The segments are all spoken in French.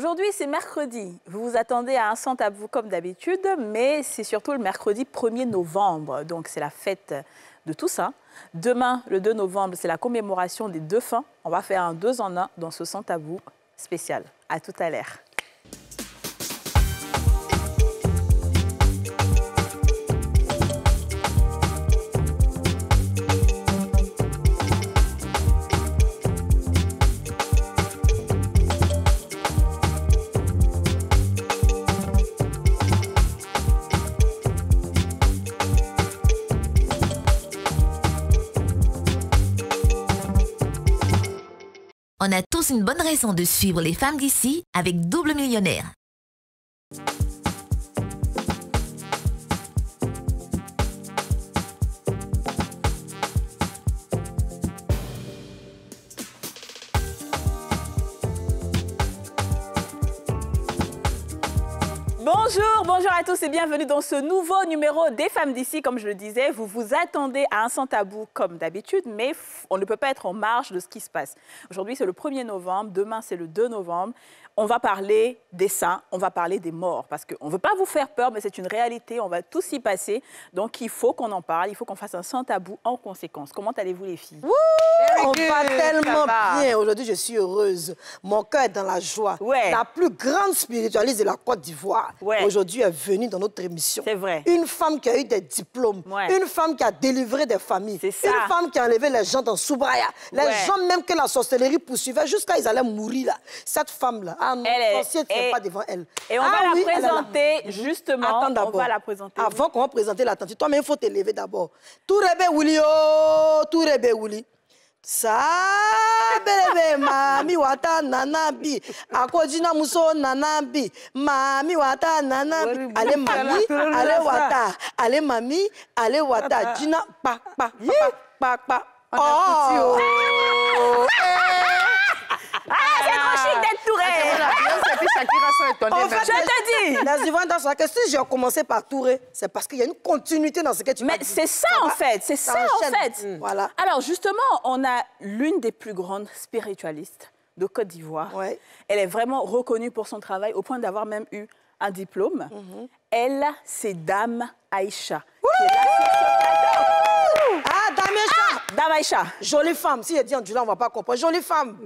Aujourd'hui, c'est mercredi. Vous vous attendez à un à vous comme d'habitude, mais c'est surtout le mercredi 1er novembre. Donc, c'est la fête de tout ça. Demain, le 2 novembre, c'est la commémoration des deux fins. On va faire un deux en un dans ce à vous spécial. À tout à l'heure. une bonne raison de suivre les femmes d'ici avec Double Millionnaire. Bonjour, bonjour à tous et bienvenue dans ce nouveau numéro des femmes d'ici. Comme je le disais, vous vous attendez à un sans tabou comme d'habitude, mais on ne peut pas être en marge de ce qui se passe. Aujourd'hui, c'est le 1er novembre, demain, c'est le 2 novembre on va parler des saints, on va parler des morts, parce qu'on ne veut pas vous faire peur, mais c'est une réalité, on va tous y passer. Donc il faut qu'on en parle, il faut qu'on fasse un sans tabou en conséquence. Comment allez-vous les filles On va tellement bien, aujourd'hui je suis heureuse, mon cœur est dans la joie. La plus grande spiritualiste de la Côte d'Ivoire, aujourd'hui est venue dans notre émission. C'est vrai. Une femme qui a eu des diplômes, une femme qui a délivré des familles, une femme qui a enlevé les gens dans Soubraya, les gens même que la sorcellerie poursuivait jusqu'à ils allaient mourir là. Cette femme-là ah, ah non, elle pas devant elle. Et on va ah oui, la présenter, justement. Attends d'abord. On va la présenter. Avant qu'on présente la tante, toi-même, il faut te lever d'abord. Tourebe Wuli, oh, Tourebe Wuli. sabelebe mami wata nanabi akojina muso nanabi mami wata nanabi ale mami ale wata allez mami allez wata jina pa pa pa pa pa, pa. oh. oh. Eh, je te dis. La que si j'ai commencé par tourer, c'est parce qu'il y a une continuité dans ce que tu Mais c'est ça, en fait. C'est ça, en fait. Mm, voilà. Alors, justement, on a l'une des plus grandes spiritualistes de Côte d'Ivoire. Ouais. Elle est vraiment reconnue pour son travail au point d'avoir même eu un diplôme. Mhm. Elle, c'est Dame Aïcha. Dame Aïcha, Jolie femme. Si je dis Andula, on ne va pas comprendre. Jolie femme.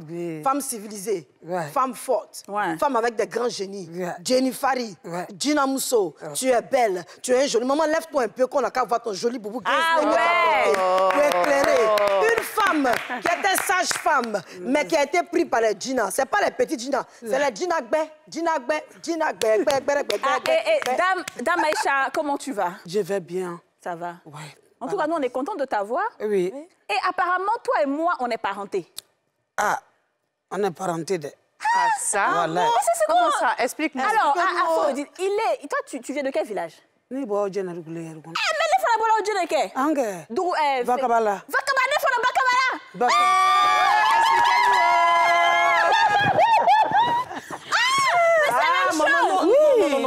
Femme civilisée. Femme forte. Femme avec des grands génies. Ouais. Jenny Fari. Gina Mousseau, Tu es belle. Tu es jolie. Maman, lève-toi un peu qu'on a qu'à voir ton joli boubou. Ah ouais. Tu es éclairée. Oh. Une femme qui était sage-femme, mais qui a été prise par les Gina. Ce n'est pas les petites Gina. C'est les Gina Gbe. Gina Gbe. Gina Gbe. Gbe, Gbe, Gbe, Gbe, ah, eh, eh, Dame, Aïcha, comment tu vas? Je vais bien. Ça va? Ouais. En tout cas, nous, on est content de t'avoir. Oui. Et apparemment, toi et moi, on est parentés. Ah, on est parentés de... Ah, ah ça ah, Comment ça explique moi Alors, ah, il est... Toi, tu, viens de quel village de bo est de les vakabala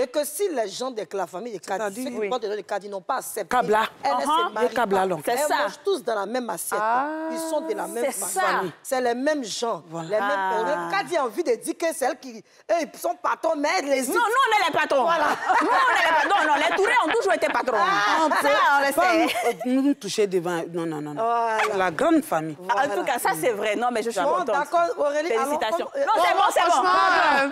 Et que si les gens de la famille de Kadi, ceux qui portent le nom de Kadi n'ont pas accepté, Kabla. Ah, ah, elles uh -huh. Kabla, Elles ça. mangent tous dans la même assiette. Ah, ils sont de la même famille. C'est les mêmes gens. Voilà. Les mêmes... Kadi a envie de dire que c'est elle qui... Ils sont patrons, mais elle les... Non, non, on est les patrons. Voilà. nous, on est les patrons. Non, les Tourés ont toujours été patrons. on ça, on le sait. Nous, nous devant... Non, non, non. La grande famille. En tout cas, ça, c'est vrai. Non, mais je suis contente. d'accord, Aurélie. Félicitations. non, c'est bon, c'est bon.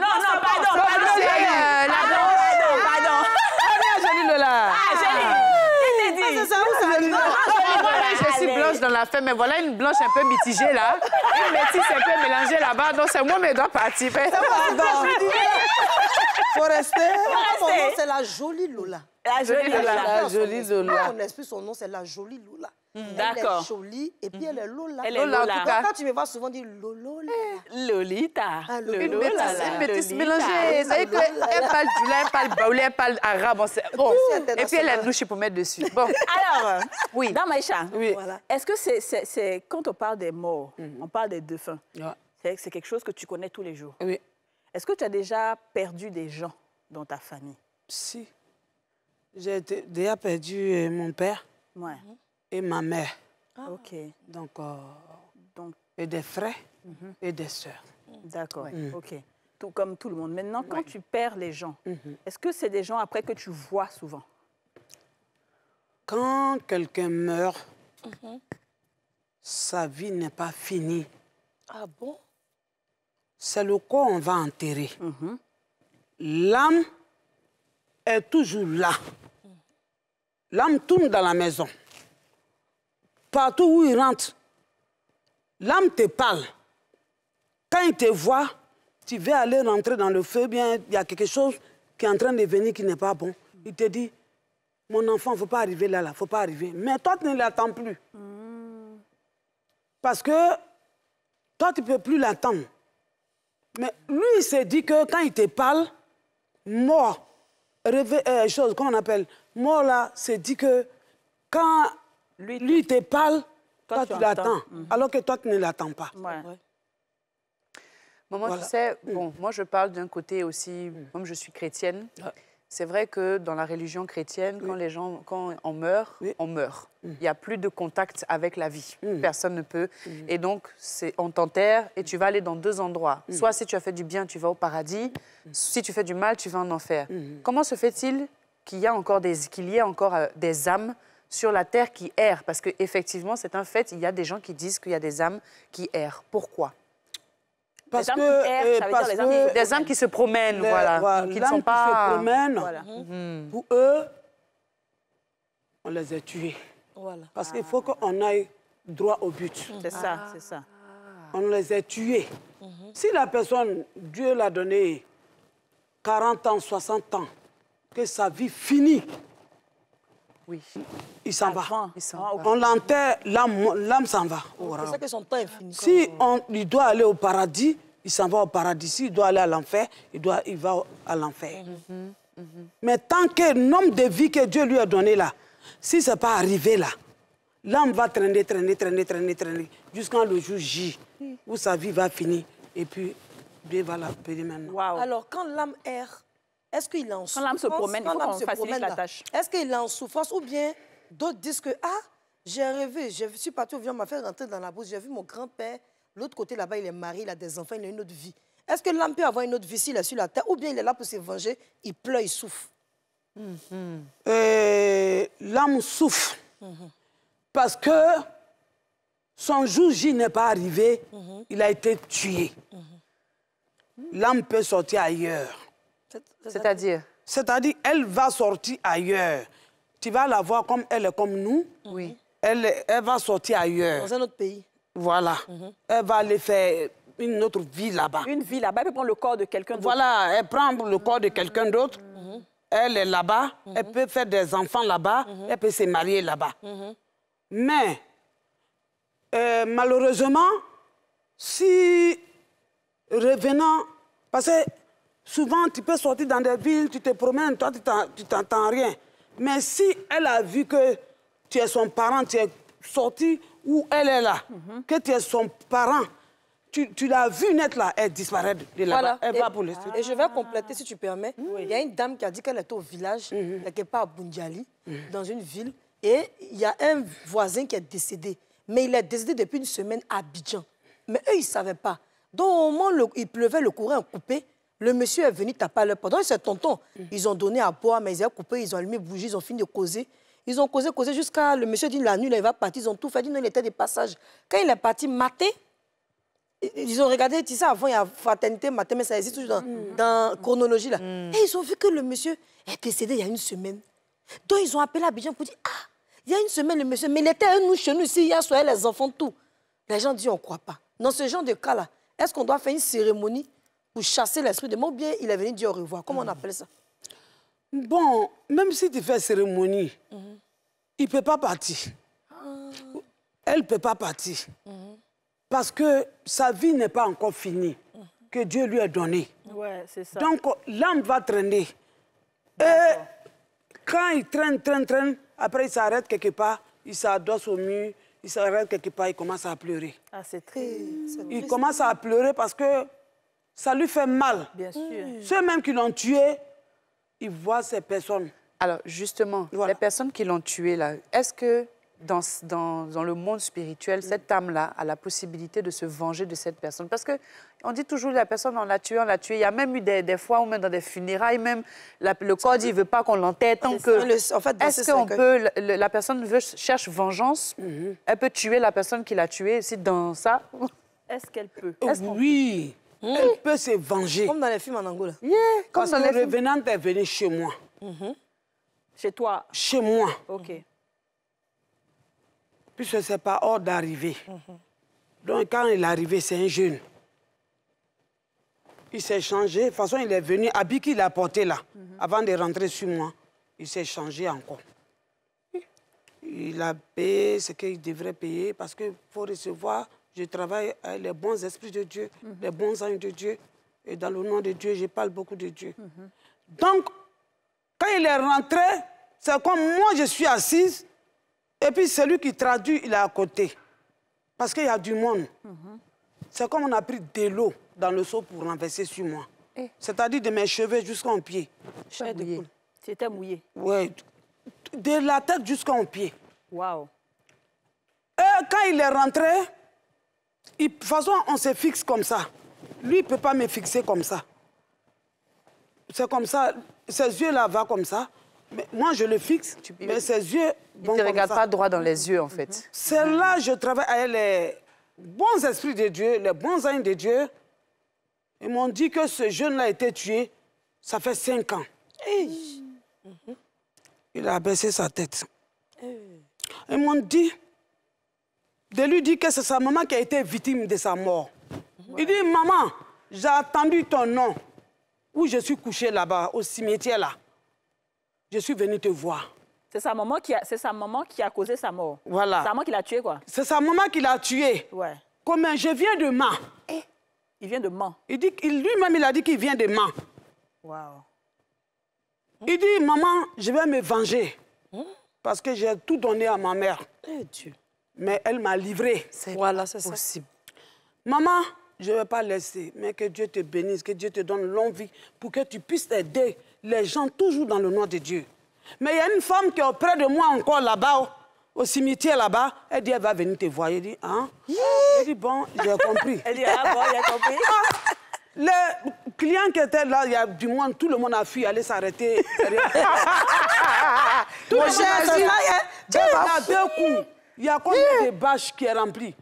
Non, non, pardon, pardon pardon, pardon. Ah, jolie Lola. Ah, jolie. Je ah. t'ai dit. Ah, ça, vous savez. Non, ah, je suis blanche dans la fête, mais voilà une blanche un peu mitigée, là. Une métisse un peu mélangée là-bas. Donc, c'est moi, mes doigts partis. Pardon. Faut Faut rester. C'est la jolie Lola. La jolie Lola. La jolie ah, Lola. Mon son nom, c'est la jolie Lola. D'accord. Elle est jolie et puis elle est mhm. Lola. Elle est Lola. quand tu me vois souvent dire Lolola. Ah, Lolita. Lolita. Une bêtise, mélangée. cest parle du elle parle baoulé, elle parle arabe. Bon. Et puis elle a douche pour mettre dessus. Bon. Alors, oui. dans Maïcha, oui. est-ce que c'est quand on parle des morts, mhm. on parle des défunts, c'est quelque chose que tu connais tous les jours. Oui. Est-ce que tu as déjà perdu des gens dans ta famille? Si. J'ai déjà perdu euh, mon père. Ouais. Mhm et ma mère. Ah. Ok. Donc, euh, Donc, et des frères mhm. et des sœurs. D'accord, mm. ok. Tout comme tout le monde. Maintenant, quand tu perds les gens, mhm. est-ce que c'est des gens après que tu vois souvent Quand quelqu'un meurt, mhm. sa vie n'est pas finie. Ah bon C'est le corps qu'on va enterrer. L'âme est toujours là. Mm. L'âme tourne dans la maison partout où il rentre, l'âme te parle. Quand il te voit, tu veux aller rentrer dans le feu, bien, il y a quelque chose qui est en train de venir qui n'est pas bon. Il te dit, mon enfant, il ne faut pas arriver là, là, faut pas arriver. Mais toi, tu ne l'attends plus. Parce que toi, tu ne peux plus l'attendre. Mais lui, il s'est dit que quand il te parle, mort, euh, chose qu'on appelle mort, là, c'est dit que quand lui, lui il te parle, toi, tu, l'attends, mhm. alors que toi, tu ne l'attends pas. moi, sais, mm. bon, moi, je parle d'un côté aussi, mm. comme je suis chrétienne, c'est vrai que dans la religion chrétienne, quand les gens, quand on meurt, on meurt. Mm. Il n'y a plus de contact avec la vie. Personne ne peut. Et donc, on t'enterre et tu vas aller dans deux endroits. Soit si tu as fait du bien, tu vas au paradis. Si tu fais du mal, tu vas en enfer. Comment se fait-il qu'il y, a encore des, qu'il y ait encore euh, des âmes sur la terre qui erre, Parce qu'effectivement, c'est un fait, il y a des gens qui disent qu'il y a des âmes qui errent. Pourquoi parce que, qui des âmes qui se promènent, voilà. qui sont pas... se promènent, mhm. Mhm. pour eux, on les a tués. Voilà. Parce qu'il ah. faut qu'on aille droit au but. C'est ça, ah. c'est ça. On les a tués. Mhm. Si la personne, Dieu l'a donné 40 ans, 60 ans, que sa vie finit, oui. Il s'en va. Ah, on l'enterre, l'âme s'en va. Oh, c'est ça que son temps est fini. Si euh, on, il doit aller au paradis, il s'en va au paradis. S'il doit aller à l'enfer, il, doit, il va à l'enfer. Mhm, mhm. Mais tant que nombre de vie que Dieu lui a donné là, si ce n'est pas arrivé là, l'âme va traîner, traîner, traîner, traîner, traîner, jusqu'à le jour J, où sa vie va finir. Et puis, Dieu va la payer maintenant. Wow. Alors, quand l'âme erre, est-ce qu'il est en souffrance Quand l'âme se promène, il faut qu'on facilite tâche. Est-ce qu'il est en souffrance ou bien d'autres disent que, ah, j'ai rêvé, je suis parti au vient, m'a fait rentrer dans la bouche, j'ai vu mon grand-père, l'autre côté là-bas, il est marié, il a des enfants, il a une autre vie. Est-ce que l'âme peut avoir une autre vie s'il est sur la terre ou bien il est là pour se venger, il pleut, il souffre mm-hmm. euh, L'âme souffre mm-hmm. parce que son jour J n'est pas arrivé, mm-hmm. il a été tué. L'âme peut sortir ailleurs. C'est-à-dire C'est-à-dire, elle va sortir ailleurs. Tu vas la voir comme elle est comme nous. Oui. Elle, elle va sortir ailleurs. Dans un autre pays. Voilà. Mhm. Elle va aller faire une autre vie là-bas. Une vie là-bas, elle peut prendre le corps de quelqu'un d'autre. Voilà, elle prend le corps de quelqu'un d'autre. Mhm. Elle est là-bas, mhm. elle peut faire des enfants là-bas, elle peut se marier là-bas. Mais, euh, malheureusement, si revenant, parce que Souvent, tu peux sortir dans des villes, tu te promènes, toi, tu t'entends rien. Mais si elle a vu que tu es son parent, tu es sorti où elle est là, mhm. que tu es son parent, tu, l'as vu naître là, elle disparaît de là-bas, elle et, va pour le Et je vais compléter, si tu permets. Il y a une dame qui a dit qu'elle était au village, mm -hmm. quelque part à Bundjali, mhm. dans une ville, et il y a un voisin qui est décédé. Mais il est décédé depuis une semaine à Abidjan. Mais eux, ils ne savaient pas. Donc, au moment où il pleuvait, le courant coupé, le monsieur est venu taper à leur pendant. c'est tonton. Mm. Ils ont donné à boire, mais ils ont coupé, ils ont allumé bougie, ils ont fini de causer. Ils ont causé, causé jusqu'à le monsieur dit la nuit, il va partir. Ils ont tout fait. Il dit non, il était des passages. Quand il est parti matin, ils ont regardé, tu sais, avant, il y a fraternité, matin, mais ça existe toujours dans, mm. chronologie. Là. Mm. Et ils ont vu que le monsieur est décédé il y a une semaine. Donc, ils ont appelé Abidjan pour dire Ah, il y a une semaine, le monsieur, mais il était à nous chez nous ici, a soir, les enfants, tout. Les gens disent On ne croit pas. Dans ce genre de cas-là, est-ce qu'on doit faire une cérémonie pour chasser l'esprit de mon bien il est venu dire au revoir. Comment on mhm. appelle ça Bon, même si tu fais cérémonie, mhm. il ne peut pas partir. Ah. Elle ne peut pas partir. Mhm. Parce que sa vie n'est pas encore finie, que Dieu lui a donné. Ouais, Donc l'âme va traîner. Et quand il traîne, traîne, traîne, après il s'arrête quelque part, il s'adosse au mur, il s'arrête quelque part, il commence à pleurer. Ah, c'est eh, Il commence à pleurer parce que ça lui fait mal. Bien sûr. Mmh. Ceux mêmes qui l'ont tué, ils voient ces personnes. Alors, justement, les personnes qui l'ont tué, là, est-ce que dans, dans, le monde spirituel, mmh. cette âme-là a la possibilité de se venger de cette personne. Parce que on dit toujours la personne, on l'a tué, on l'a tué. Il y a même eu des, des, fois, où même dans des funérailles, même le corps il ne veut pas qu'on l'entête. Est-ce qu'on peut. la personne cherche vengeance. Mmh. Elle peut tuer la personne qui l'a tué Si dans ça. Est-ce qu'elle peut? Oh oui. Mmh. Elle peut se venger. Comme dans les films en Angola. Yeah, comme Parce le revenant est venu chez moi. Mhm. Chez toi Chez moi. OK. Puisque ce n'est pas hors d'arrivée. Mhm. Donc, quand il est arrivé, c'est un jeune. Il s'est changé. De toute façon, il est venu. Habit qu'il a porté là, mhm. avant de rentrer sur moi, il s'est changé encore il a payé ce qu'il devrait payer parce qu'il faut recevoir je travaille avec les bons esprits de Dieu, mhm. les bons anges de Dieu. Et dans le nom de Dieu, je parle beaucoup de Dieu. Mhm. Donc, quand il est rentré, c'est comme moi, je suis assise. Et puis celui qui traduit, il est à côté. Parce qu'il y a du monde. Mhm. C'est comme on a pris de l'eau dans le seau pour renverser sur moi. Eh. C'est-à-dire de mes cheveux jusqu'en pied. C'était mouillé. Oui, de la tête jusqu'en pied. Wow. Et quand il est rentré, de toute façon, on se fixe comme ça. Lui, il ne peut pas me fixer comme ça. C'est comme ça. Ses yeux-là vont comme ça. Mais moi, je le fixe, mais ses yeux Il ne te regarde pas droit dans les yeux, en fait. Mhm. Celle là je travaille avec les bons esprits de Dieu, les bons âmes de Dieu. Ils m'ont dit que ce jeune-là a été tué, ça fait cinq ans. Mhm. Il a baissé sa tête. Ils m'ont dit, de lui dire que c'est sa maman qui a été victime de sa mort. Il dit, maman, j'ai attendu ton nom où je suis couché là-bas, au cimetière là. Je suis venu te voir. C'est sa maman qui a, sa maman qui a causé sa mort. Voilà. Sa maman qui l'a tué quoi. C'est sa maman qui l'a tué. Ouais. Comme je viens de Eh, il vient de m'en. Il dit, lui-même il a dit qu'il vient de m'en. Waouh. Il dit maman, je vais me venger parce que j'ai tout donné à ma mère. Eh, Dieu mais elle m'a livré. C'est voilà, possible. Ça. Maman, je ne vais pas laisser, mais que Dieu te bénisse, que Dieu te donne longue vie pour que tu puisses aider les gens toujours dans le nom de Dieu. Mais il y a une femme qui est auprès de moi encore là-bas, au cimetière là-bas. Elle dit, elle va venir te voir. Elle dit, hein? Elle dit, bon, j'ai compris. elle dit, ah bon, j'ai compris. Le client qui était là, il y a du moins tout le monde a fui, aller s'arrêter. tout Mon le monde a fui. deux coups. Il y a combien de bâches qui est remplies.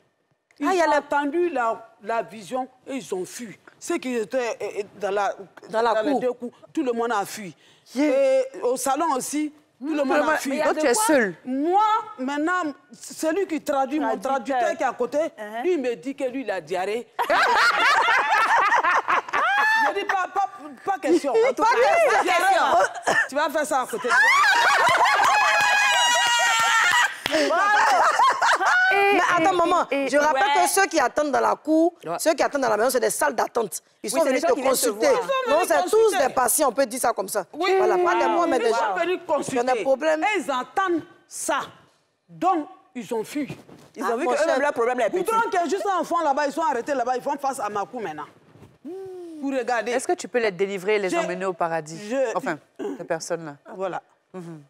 Ils ah, a ont la... la, vision et ils ont fui. Ceux qui étaient euh, euh, dans la, dans la cour, tout le monde a fui. Et au salon aussi, tout le hmm. monde a fui. toi, tu es seul. Moi, maintenant, celui qui traduit, mon traducteur qui est à côté, uh-huh. lui me dit que lui, il a diarrhée. Je dis pas, pas, question. Hein. Tu vas faire ça à côté. Mais eh, attends, eh, maman, eh, je rappelle que ceux qui attendent dans la cour, ceux qui attendent dans la maison, c'est des salles d'attente. Ils sont venus te consulter. non, c'est tous des patients, on peut dire ça comme ça. voilà, pas des mais des gens. Ils sont venus consulter. Ils ont des problèmes. ils entendent ça. Donc, ils ont fui. Ils ah, ont vu que eux-mêmes, leur problème les Pourtant, qu'il y a juste un enfant là-bas, ils sont arrêtés là-bas, ils font face à ma cour maintenant. Vous hmm. Pour regarder. Est-ce que tu peux les délivrer et les emmener au paradis? Enfin, hmm. ces personnes-là. Voilà. Mhm.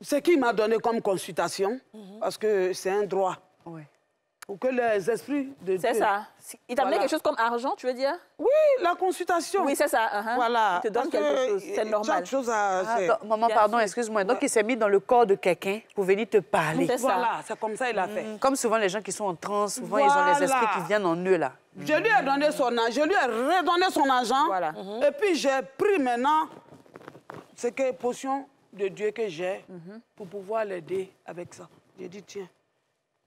Ce qu'il m'a donné comme consultation, mhm. parce que c'est un droit. Oui. Pour que les esprits de Dieu... C'est ça. Il t'a donné quelque chose comme argent, tu veux dire Oui, la consultation. Oui, c'est ça. Uh-huh. Voilà. Il te donne quelque chose, c'est normal. chose à... Ah, maman, pardon, excuse-moi. Donc, il s'est mis dans le corps de quelqu'un pour venir te parler. Voilà, c'est comme ça qu'il a mm-hmm. fait. Comme souvent, les gens qui sont en transe, souvent, ils ont les esprits qui viennent en eux, là. Je lui ai donné son argent, je lui ai redonné son argent. Voilà. Et puis, j'ai pris maintenant, ce que potion de Dieu que j'ai pour pouvoir l'aider avec ça. J'ai dit, tiens.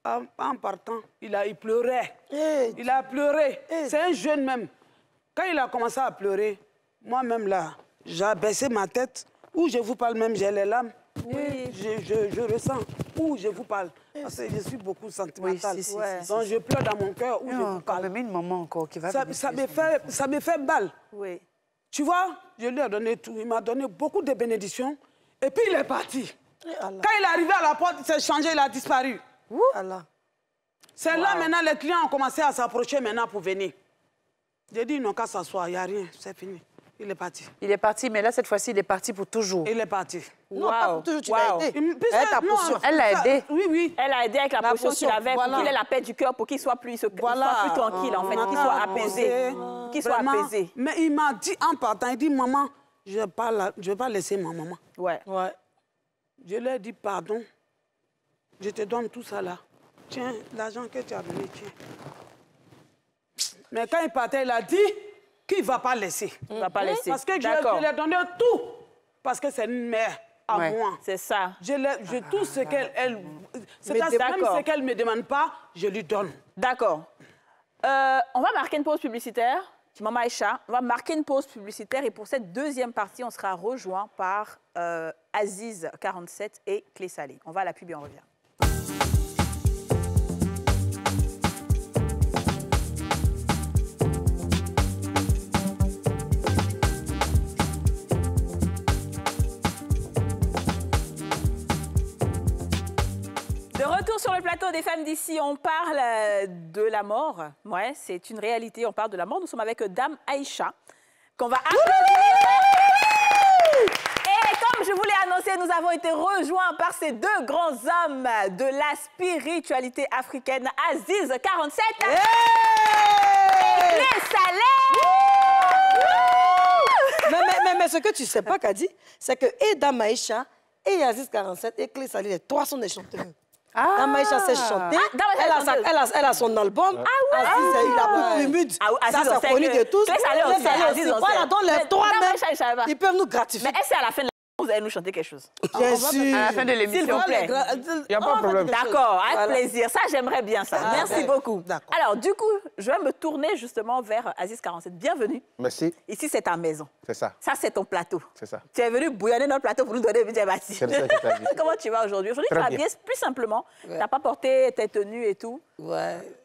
En, partant, il, a, il pleurait. il a pleuré. C'est un jeune même. Quand il a commencé à pleurer, moi-même là, j'ai baissé ma tête. Où je vous parle même, j'ai les larmes. Oui. Je, je, je, ressens où je vous parle. Parce que je suis beaucoup sentimentale. Oui, je pleure dans mon cœur où non, je Même une maman encore qui va ça, ça me fait, ça fait balle. Oui. Tu vois, je lui ai donné tout. Il m'a donné beaucoup de bénédictions. Et puis il est parti. Eh Quand il est arrivé à la porte, il s'est changé, il a disparu. C'est là maintenant, les clients ont commencé à s'approcher maintenant pour venir. J'ai dit, non, qu'à s'asseoir, il n'y a rien, c'est fini. Il est parti. Il est parti, mais là, cette fois-ci, il est parti pour toujours. Il est parti. Non, pas pour toujours, tu wow. aidé. Elle, a l'a aidé. Oui, oui. Elle a aidé avec la, potion, qu'il avait qu'il ait la paix du cœur, pour qu'il soit plus, plus tranquille, en fait, ah, qu'il soit apaisé. Qu'il soit apaisé. Mais il m'a dit en partant, il dit, maman, je ne vais pas laisser ma maman. Ouais. ouais. Je lui ai dit pardon. Je te donne tout ça là. Tiens, l'argent que tu as donné, tiens. Mais quand il partait, il a dit qu'il ne va pas laisser. Il ne va pas mhm. laisser. Parce que je, lui ai donné tout. Parce que c'est une mère à moi. C'est ça. Je, je ai tout ce qu'elle... Elle, dire même ce qu'elle ne me demande pas, je lui donne. D'accord. Euh, on va marquer une pause publicitaire. Maman Aïcha, on va marquer une pause publicitaire et pour cette deuxième partie, on sera rejoint par euh, Aziz47 et Clé Salé. On va à la pub et on revient. sur le plateau des femmes d'ici. On parle euh, de la mort. Ouais, c'est une réalité. On parle de la mort. Nous sommes avec euh, Dame Aïcha, qu'on va Et comme je vous l'ai annoncé, nous avons été rejoints par ces deux grands hommes de la spiritualité africaine, Aziz 47 et Clé Salé. Mais, mais, mais, ce que tu sais pas, Kadi, c'est que et Dame Aïcha, et Aziz 47 et Clé Salé, les trois sont des chanteurs. Ah. Maïcha sait ah, chanter. Elle a, sa, elle, a, elle, a son album. Ah oui! Aziz, ah. il a beaucoup humide. Ah, ah ça, c'est connu de tous. Laisse aller aussi. Voilà, donc les trois, ils peuvent nous gratifier. Mais elle, c'est à la fin vous allez nous chanter quelque chose. Bien ah, sûr. À la fin de l'émission. S'il vous plaît. Euh, Il n'y a pas de problème. D'accord, avec plaisir. Ça, j'aimerais bien ça. Ah, Merci beaucoup. Alors, du coup, je vais me tourner justement vers Aziz 47. Bienvenue. Merci. Ici, c'est ta maison. C'est ça. Ça, c'est ton plateau. C'est ça. Tu es venu bouillonner notre plateau pour nous donner une bâti. Comment tu vas aujourd'hui Aujourd'hui, tu vas Plus simplement, tu n'as pas porté tes tenues et tout.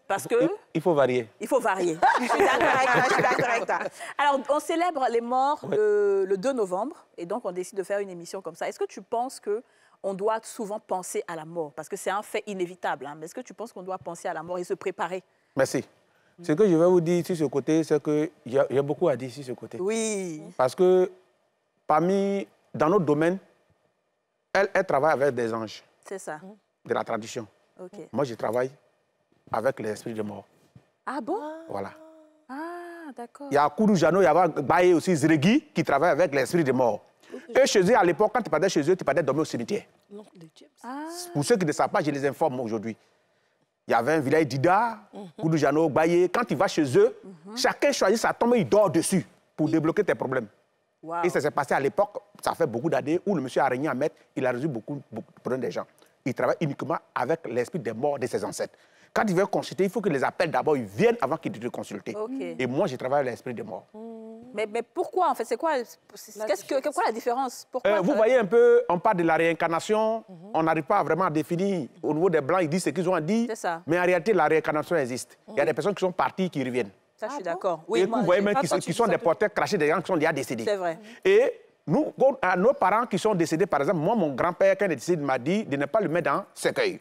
Parce que... Il faut varier. Il faut varier. je suis d'accord avec toi, Alors, on célèbre les morts le, 2 novembre, et donc on décide de faire une émission comme ça. Est-ce que tu penses que on doit souvent penser à la mort Parce que c'est un fait inévitable, hein. mais est-ce que tu penses qu'on doit penser à la mort et se préparer Merci. Ce que je vais vous dire sur ce côté, c'est que y, y, a beaucoup à dire sur ce côté. Oui. Parce que parmi, dans notre domaine, elle, travaille avec des anges. C'est ça. De la tradition. Moi, je travaille avec l'esprit de mort. Ah bon Voilà. Ah, d'accord. Il y a Kourou Jano, il y avait Baye aussi, Zregui, qui travaille avec l'esprit de mort. Et chez eux, à l'époque, quand tu partais chez eux, tu partais dormir au cimetière. Ah. Pour ceux qui ne savent pas, je les informe aujourd'hui. Il y avait un village d'Ida, mhm. Kourou Jano, Baye. Quand tu vas chez eux, mhm. chacun choisit sa tombe et il dort dessus pour débloquer tes problèmes. Et ça s'est passé à l'époque, ça fait beaucoup d'années, où le monsieur a régné à il a résolu beaucoup, beaucoup de problèmes des gens. Il travaille uniquement avec l'esprit des morts de ses ancêtres. Quand ils veulent consulter, il faut que les appellent d'abord, ils viennent avant qu'ils te consultent. Et moi, je travaille l'esprit des morts. Hmm. Mais, pourquoi, en fait C'est quoi, ce la différence pourquoi, euh, Vous voyez un peu, on parle de la réincarnation, mhm. on n'arrive pas vraiment à définir. Au niveau des Blancs, ils disent ce qu'ils ont dit. Mais en réalité, la réincarnation existe. Il y a des mhm. personnes qui sont parties qui reviennent. Ça, je suis ah d'accord. Oui, et vous voyez même qui, sont des porteurs crachés des gens qui sont déjà décédés. C'est vrai. Et nous, à nos parents qui sont décédés, par exemple, moi, mon grand-père, quand il est décédé, m'a dit de ne pas le mettre dans cercueil.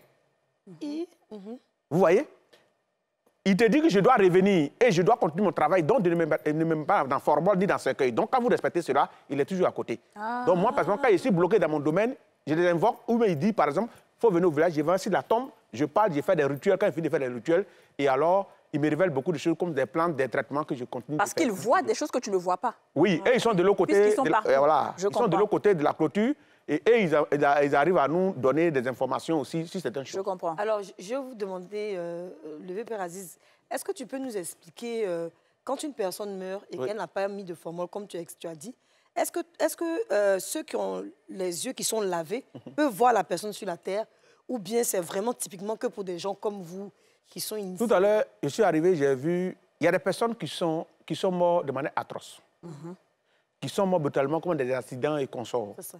Mmh. Vous voyez Il te dit que je dois revenir et je dois continuer mon travail, donc de ne même pas dans formol ni dans cercueil. Donc quand vous respectez cela, il est toujours à côté. Ah. Donc moi, exemple, quand je suis bloqué dans mon domaine, je les invoque ou il dit, par exemple, il faut venir au village, je vais de la tombe, je parle, je fais des rituels, quand il finit de faire des rituels, et alors il me révèle beaucoup de choses comme des plantes, des traitements que je continue. Parce qu'il voient des choses que tu ne vois pas. Oui, et ils sont de l'autre côté. Euh, voilà, ils sont de l'autre côté de la clôture. Et, ils, arrivent à nous donner des informations aussi si c'est un un Je comprends. Alors, je vais vous demander, euh, euh Levé Père Aziz, est-ce que tu peux nous expliquer, euh, quand une personne meurt et qu'elle n'a pas mis de formol, comme tu, tu as dit, est-ce que, est que euh, ceux qui ont les yeux qui sont lavés mhm. peuvent voir la personne sur la terre ou bien c'est vraiment typiquement que pour des gens comme vous qui sont initiés Tout à l'heure, je suis arrivé, j'ai vu, il y a des personnes qui sont, qui sont mortes de manière atroce, mhm. qui sont mortes brutalement comme des accidents et consorts. C'est ça.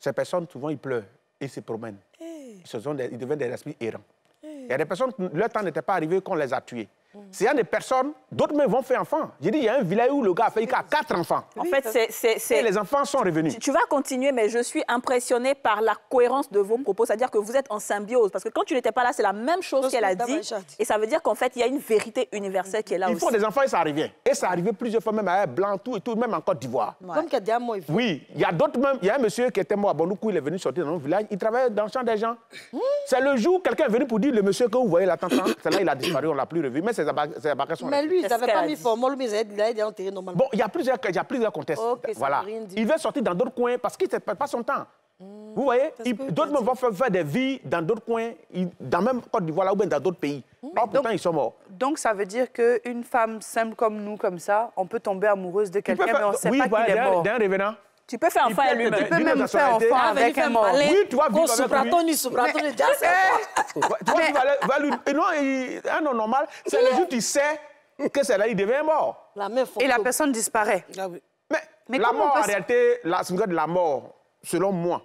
Ces personnes, souvent, ils pleurent, ils se promènent. Ils, eh. se sont ils deviennent des esprits errants. Eh. Il y a des personnes, leur temps n'était pas arrivé qu'on les a tués. C'est mm. un des personnes, d'autres me vont faire enfant. J'ai dit, il y a un village où le gars a fait, quatre enfants. En fait, c'est... Et les enfants sont revenus. Tu, vas continuer, mais je suis impressionnée par la cohérence de vos propos, c'est-à-dire que vous êtes en symbiose. Parce que quand tu n'étais pas là, c'est la même chose qu'elle a dit. Et ça veut dire qu'en fait, il y a une vérité universelle qui est là aussi. Ils faut des enfants et ça revient. Et ça arrivait plusieurs fois, même à Blanc, tout et tout, même en Côte d'Ivoire. Comme Kadia Oui, il y a d'autres même. Il y a un monsieur qui était mort à Bonoukou, il est venu sortir dans un village, il travaillait dans le champ des gens. Hmm. C'est le jour quelqu'un est venu pour dire, le monsieur que vous voyez là, c'est là, il a disparu, on l'a plus revu. Mais lui, il n'avait pas mis formol, il a été enterré normalement. Bon, il y a plusieurs, il y a plusieurs contestes. voilà. Il veut sortir dans d'autres coins parce qu'il ne perd pas son temps. Hmm. Vous voyez, d'autres vont faire, faire, des vies dans d'autres coins, dans même Côte d'Ivoire ou bien dans d'autres pays. Hmm. pourtant, ils sont morts. Donc, ça veut dire qu'une femme simple comme nous, comme ça, on peut tomber amoureuse de quelqu'un, mais on ne sait pas qu'il est mort. D'un revenant. Tu peux faire enfant lui-même. Tu peux même faire enfant ah, avec un mort. Oui, eh, tu vas vivre avec lui. Supratoni, Tu vas vivre Non, un homme normal, c'est le jour où tu sais que c'est là, il devient mort. Et la personne disparaît. Ah mais la mort, en réalité, la de la mort, selon moi,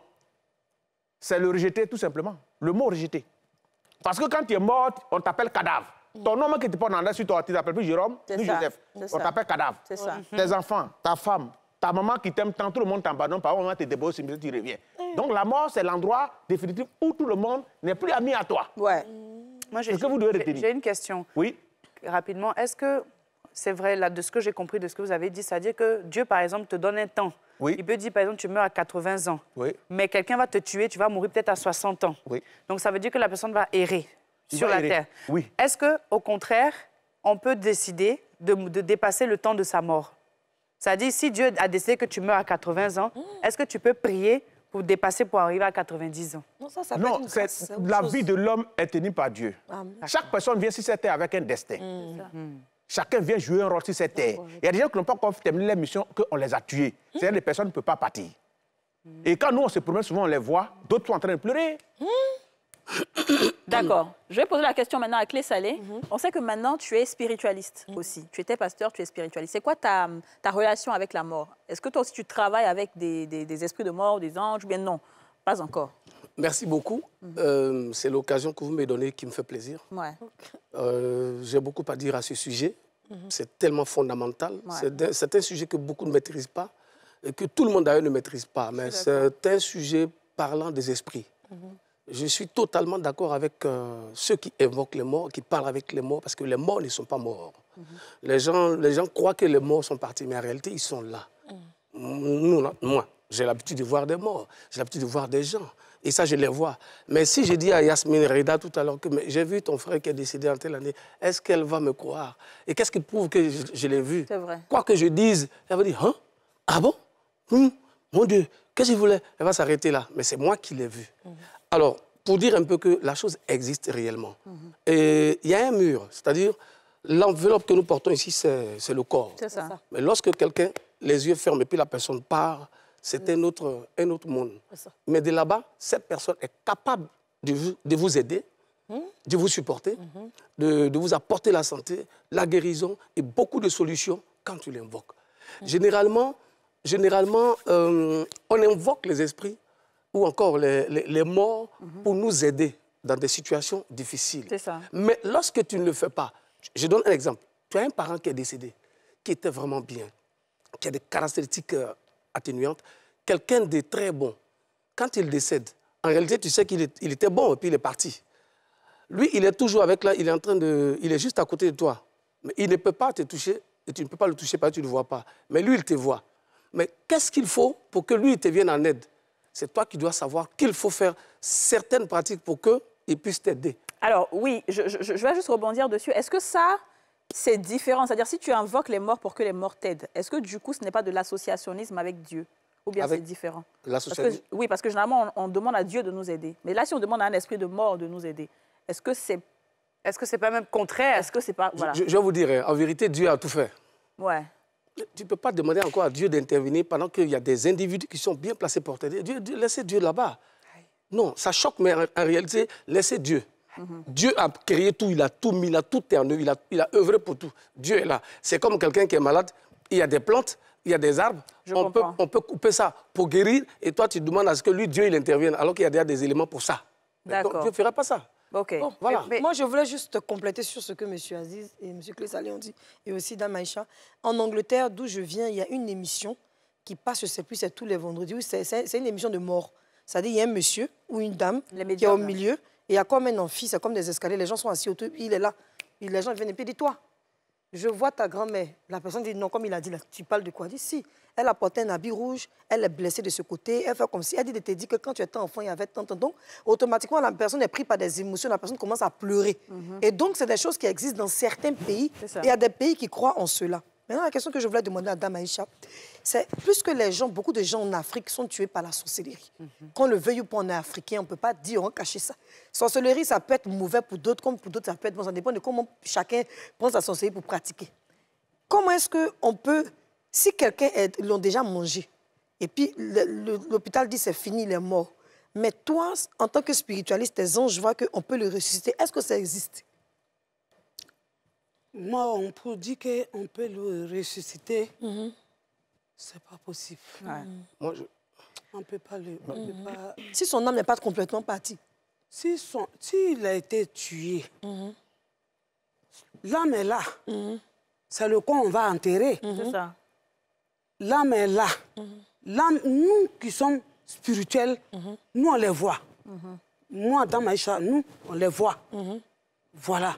c'est le rejeter tout simplement. Le mot rejeter. Parce que quand tu es mort, on t'appelle cadavre. Mm. Ton nom que tu portes en sur toi, tu t'appelles plus Jérôme, plus Joseph. On t'appelle cadavre. Tes enfants, ta femme, ta maman qui t'aime tant, tout le monde t'abandonne, par maman te dépose mais tu reviens. Mm. Donc la mort, c'est l'endroit définitif où tout le monde n'est plus ami à toi. Ouais. Mm. Moi, que vous devez J'ai une question. Oui. Rapidement, est-ce que c'est vrai, là, de ce que j'ai compris, de ce que vous avez dit, c'est-à-dire que Dieu, par exemple, te donne un temps. Oui. Il peut dire, par exemple, tu meurs à 80 ans. Oui. Mais quelqu'un va te tuer, tu vas mourir peut-être à 60 ans. Oui. Donc ça veut dire que la personne va errer sur la terre. Oui. Est-ce que, au contraire, on peut décider de dépasser le temps de sa mort ça dit, si Dieu a décidé que tu meurs à 80 ans, mm. est-ce que tu peux prier pour dépasser pour arriver à 90 ans. Non, la vie de l'homme est tenue par Dieu. Chaque personne vient sur cette terre avec un destin. Mm. Mm. Chacun vient jouer un rôle sur cette terre. Il y a des gens qui n'ont pas encore terminé leur mission, qu'on les a tués. C'est-à-dire les personnes ne peuvent pas partir. Et quand nous, on se promène, souvent, on les voit, d'autres sont en train de pleurer. D'accord. Je vais poser la question maintenant à Clé Salé. Mhm. On sait que maintenant, tu es spiritualiste mhm. aussi. Tu étais pasteur, tu es spiritualiste. C'est quoi ta, ta, relation avec la mort Est-ce que toi aussi, tu travailles avec des, esprits de mort, des anges ou bien non Pas encore. Merci beaucoup. Mhm. Euh, c'est l'occasion que vous m'avez donnée qui me fait plaisir. Ouais. Euh, j'ai beaucoup à dire à ce sujet. C'est tellement fondamental. C'est un sujet que beaucoup ne maîtrisent pas et que tout le monde d'ailleurs ne maîtrise pas. Mais c'est un sujet parlant des esprits. Je suis totalement d'accord avec euh, ceux qui évoquent les morts, qui parlent avec les morts, parce que les morts ne sont pas morts. Mhm. les, gens, les gens croient que les morts sont partis, mais en réalité, ils sont mm. là. moi, j'ai l'habitude de voir des morts, j'ai l'habitude de voir des gens. Et ça, je les vois. Mais si je dis à Yasmine Reda tout à l'heure que j'ai vu ton frère qui est décédé en telle année, est-ce qu'elle va me croire Et qu'est-ce qui prouve que je, l'ai vu Quoi que je dise, elle va dire Hein Ah bon hmm? Mon Dieu, qu'est-ce je voulais ?» Elle va s'arrêter là. Mais c'est moi qui l'ai vu. Mm. Alors, pour dire un peu que la chose existe réellement. Mhm. il y a un mur, c'est-à-dire l'enveloppe que nous portons ici, c'est le corps. Mais lorsque quelqu'un, les yeux fermés, et puis la personne part, c'est un, autre, un autre monde. Mais de là-bas, cette personne est capable de vous, aider, hmm? de vous supporter, mhm. de, vous apporter la santé, la guérison et beaucoup de solutions quand tu l'invoques. Hmm. Généralement, généralement euh, on invoque les esprits ou encore les, morts pour nous aider dans des situations difficiles. Mais lorsque tu ne le fais pas, je donne un exemple. Tu as un parent qui est décédé, qui était vraiment bien, qui a des caractéristiques euh, atténuantes, quelqu'un de très bon. Quand il décède, en réalité, tu sais qu'il il était bon et puis il est parti. Lui, il est toujours avec là, il est en train de, il est juste à côté de toi. Mais il ne peut pas te toucher et tu ne peux pas le toucher parce que tu ne le vois pas. Mais lui, il te voit. Mais qu'est-ce qu'il faut pour que lui te vienne en aide c'est toi qui dois savoir qu'il faut faire certaines pratiques pour qu'ils puissent t'aider. Alors oui, je, vais juste rebondir dessus. Est-ce que ça, c'est différent C'est-à-dire si tu invoques les morts pour que les morts t'aident, est-ce que du coup ce n'est pas de l'associationnisme avec Dieu ou bien c'est différent parce Oui, parce que généralement, on, demande à Dieu de nous aider. Mais là, si on demande à un esprit de mort de nous aider, est-ce que c'est... Est-ce que c'est pas même contraire Est-ce que c'est pas... Voilà. Je, je, vous dirais, en vérité, Dieu a tout fait. Ouais tu ne peux pas demander encore à Dieu d'intervenir pendant qu'il y a des individus qui sont bien placés pour t'aider. Dieu, Dieu, laissez Dieu là-bas. Non, ça choque, mais en, réalité, laissez Dieu. Mm-hmm. Dieu a créé tout, il a tout mis, il a tout terneux, il a, il a œuvré pour tout. Dieu est là. C'est comme quelqu'un qui est malade, il y a des plantes, il y a des arbres, on peut, on peut couper ça pour guérir, et toi tu demandes à ce que lui, Dieu, il intervienne, alors qu'il y a déjà des éléments pour ça. Donc Dieu ne fera pas ça. Ok. voilà. Moi, je voulais juste compléter sur ce que M. Aziz et M. Clézalé ont dit, et aussi Damaïcha. En Angleterre, d'où je viens, il y a une émission qui passe, je ne sais plus, c'est tous les vendredis. C'est une émission de mort. C'est-à-dire, il y a un monsieur ou une dame qui est au milieu, et il y a comme un amphi, c'est comme des escaliers. Les gens sont assis autour, il est là. Et les gens viennent et puis dis Toi, je vois ta grand-mère. La personne dit Non, comme il a dit, tu parles de quoi d'ici? elle a porté un habit rouge, elle est blessée de ce côté, elle fait comme si, elle dit te que quand tu étais enfant, il y avait tant, tant. Donc, automatiquement, la personne est prise par des émotions, la personne commence à pleurer. Mhm. Et donc, c'est des choses qui existent dans certains pays. Il y a des pays qui croient en cela. Maintenant, la question que je voulais demander à Dame Aïcha, c'est plus que les gens, beaucoup de gens en Afrique sont tués par la sorcellerie. Mhm. Quand le veuille ou pas, on est africain, on ne peut pas dire, on cacher ça. Sorcellerie, ça peut être mauvais pour d'autres, comme pour d'autres, ça peut être bon. Ça dépend de comment chacun pense à sorcellerie pour pratiquer. Comment est-ce qu'on peut si quelqu'un l'ont déjà mangé, et puis l'hôpital dit c'est fini, il est mort. Mais toi, en tant que spiritualiste, tes anges voient qu'on peut le ressusciter. Est-ce que ça existe Moi, on peut dire qu'on peut le ressusciter. -hmm. C'est pas possible. Mhm. Moi, On ne peut pas le. Mhm. Si son âme n'est pas complètement partie. si son... a été tué, mhm. l'âme est là. C'est le corps qu'on va enterrer. C'est ça l'âme est là. Mhm. nous qui sommes spirituels, mhm. nous, on les voit. Mhm. Moi, dans Maïcha, nous, on les voit. Voilà.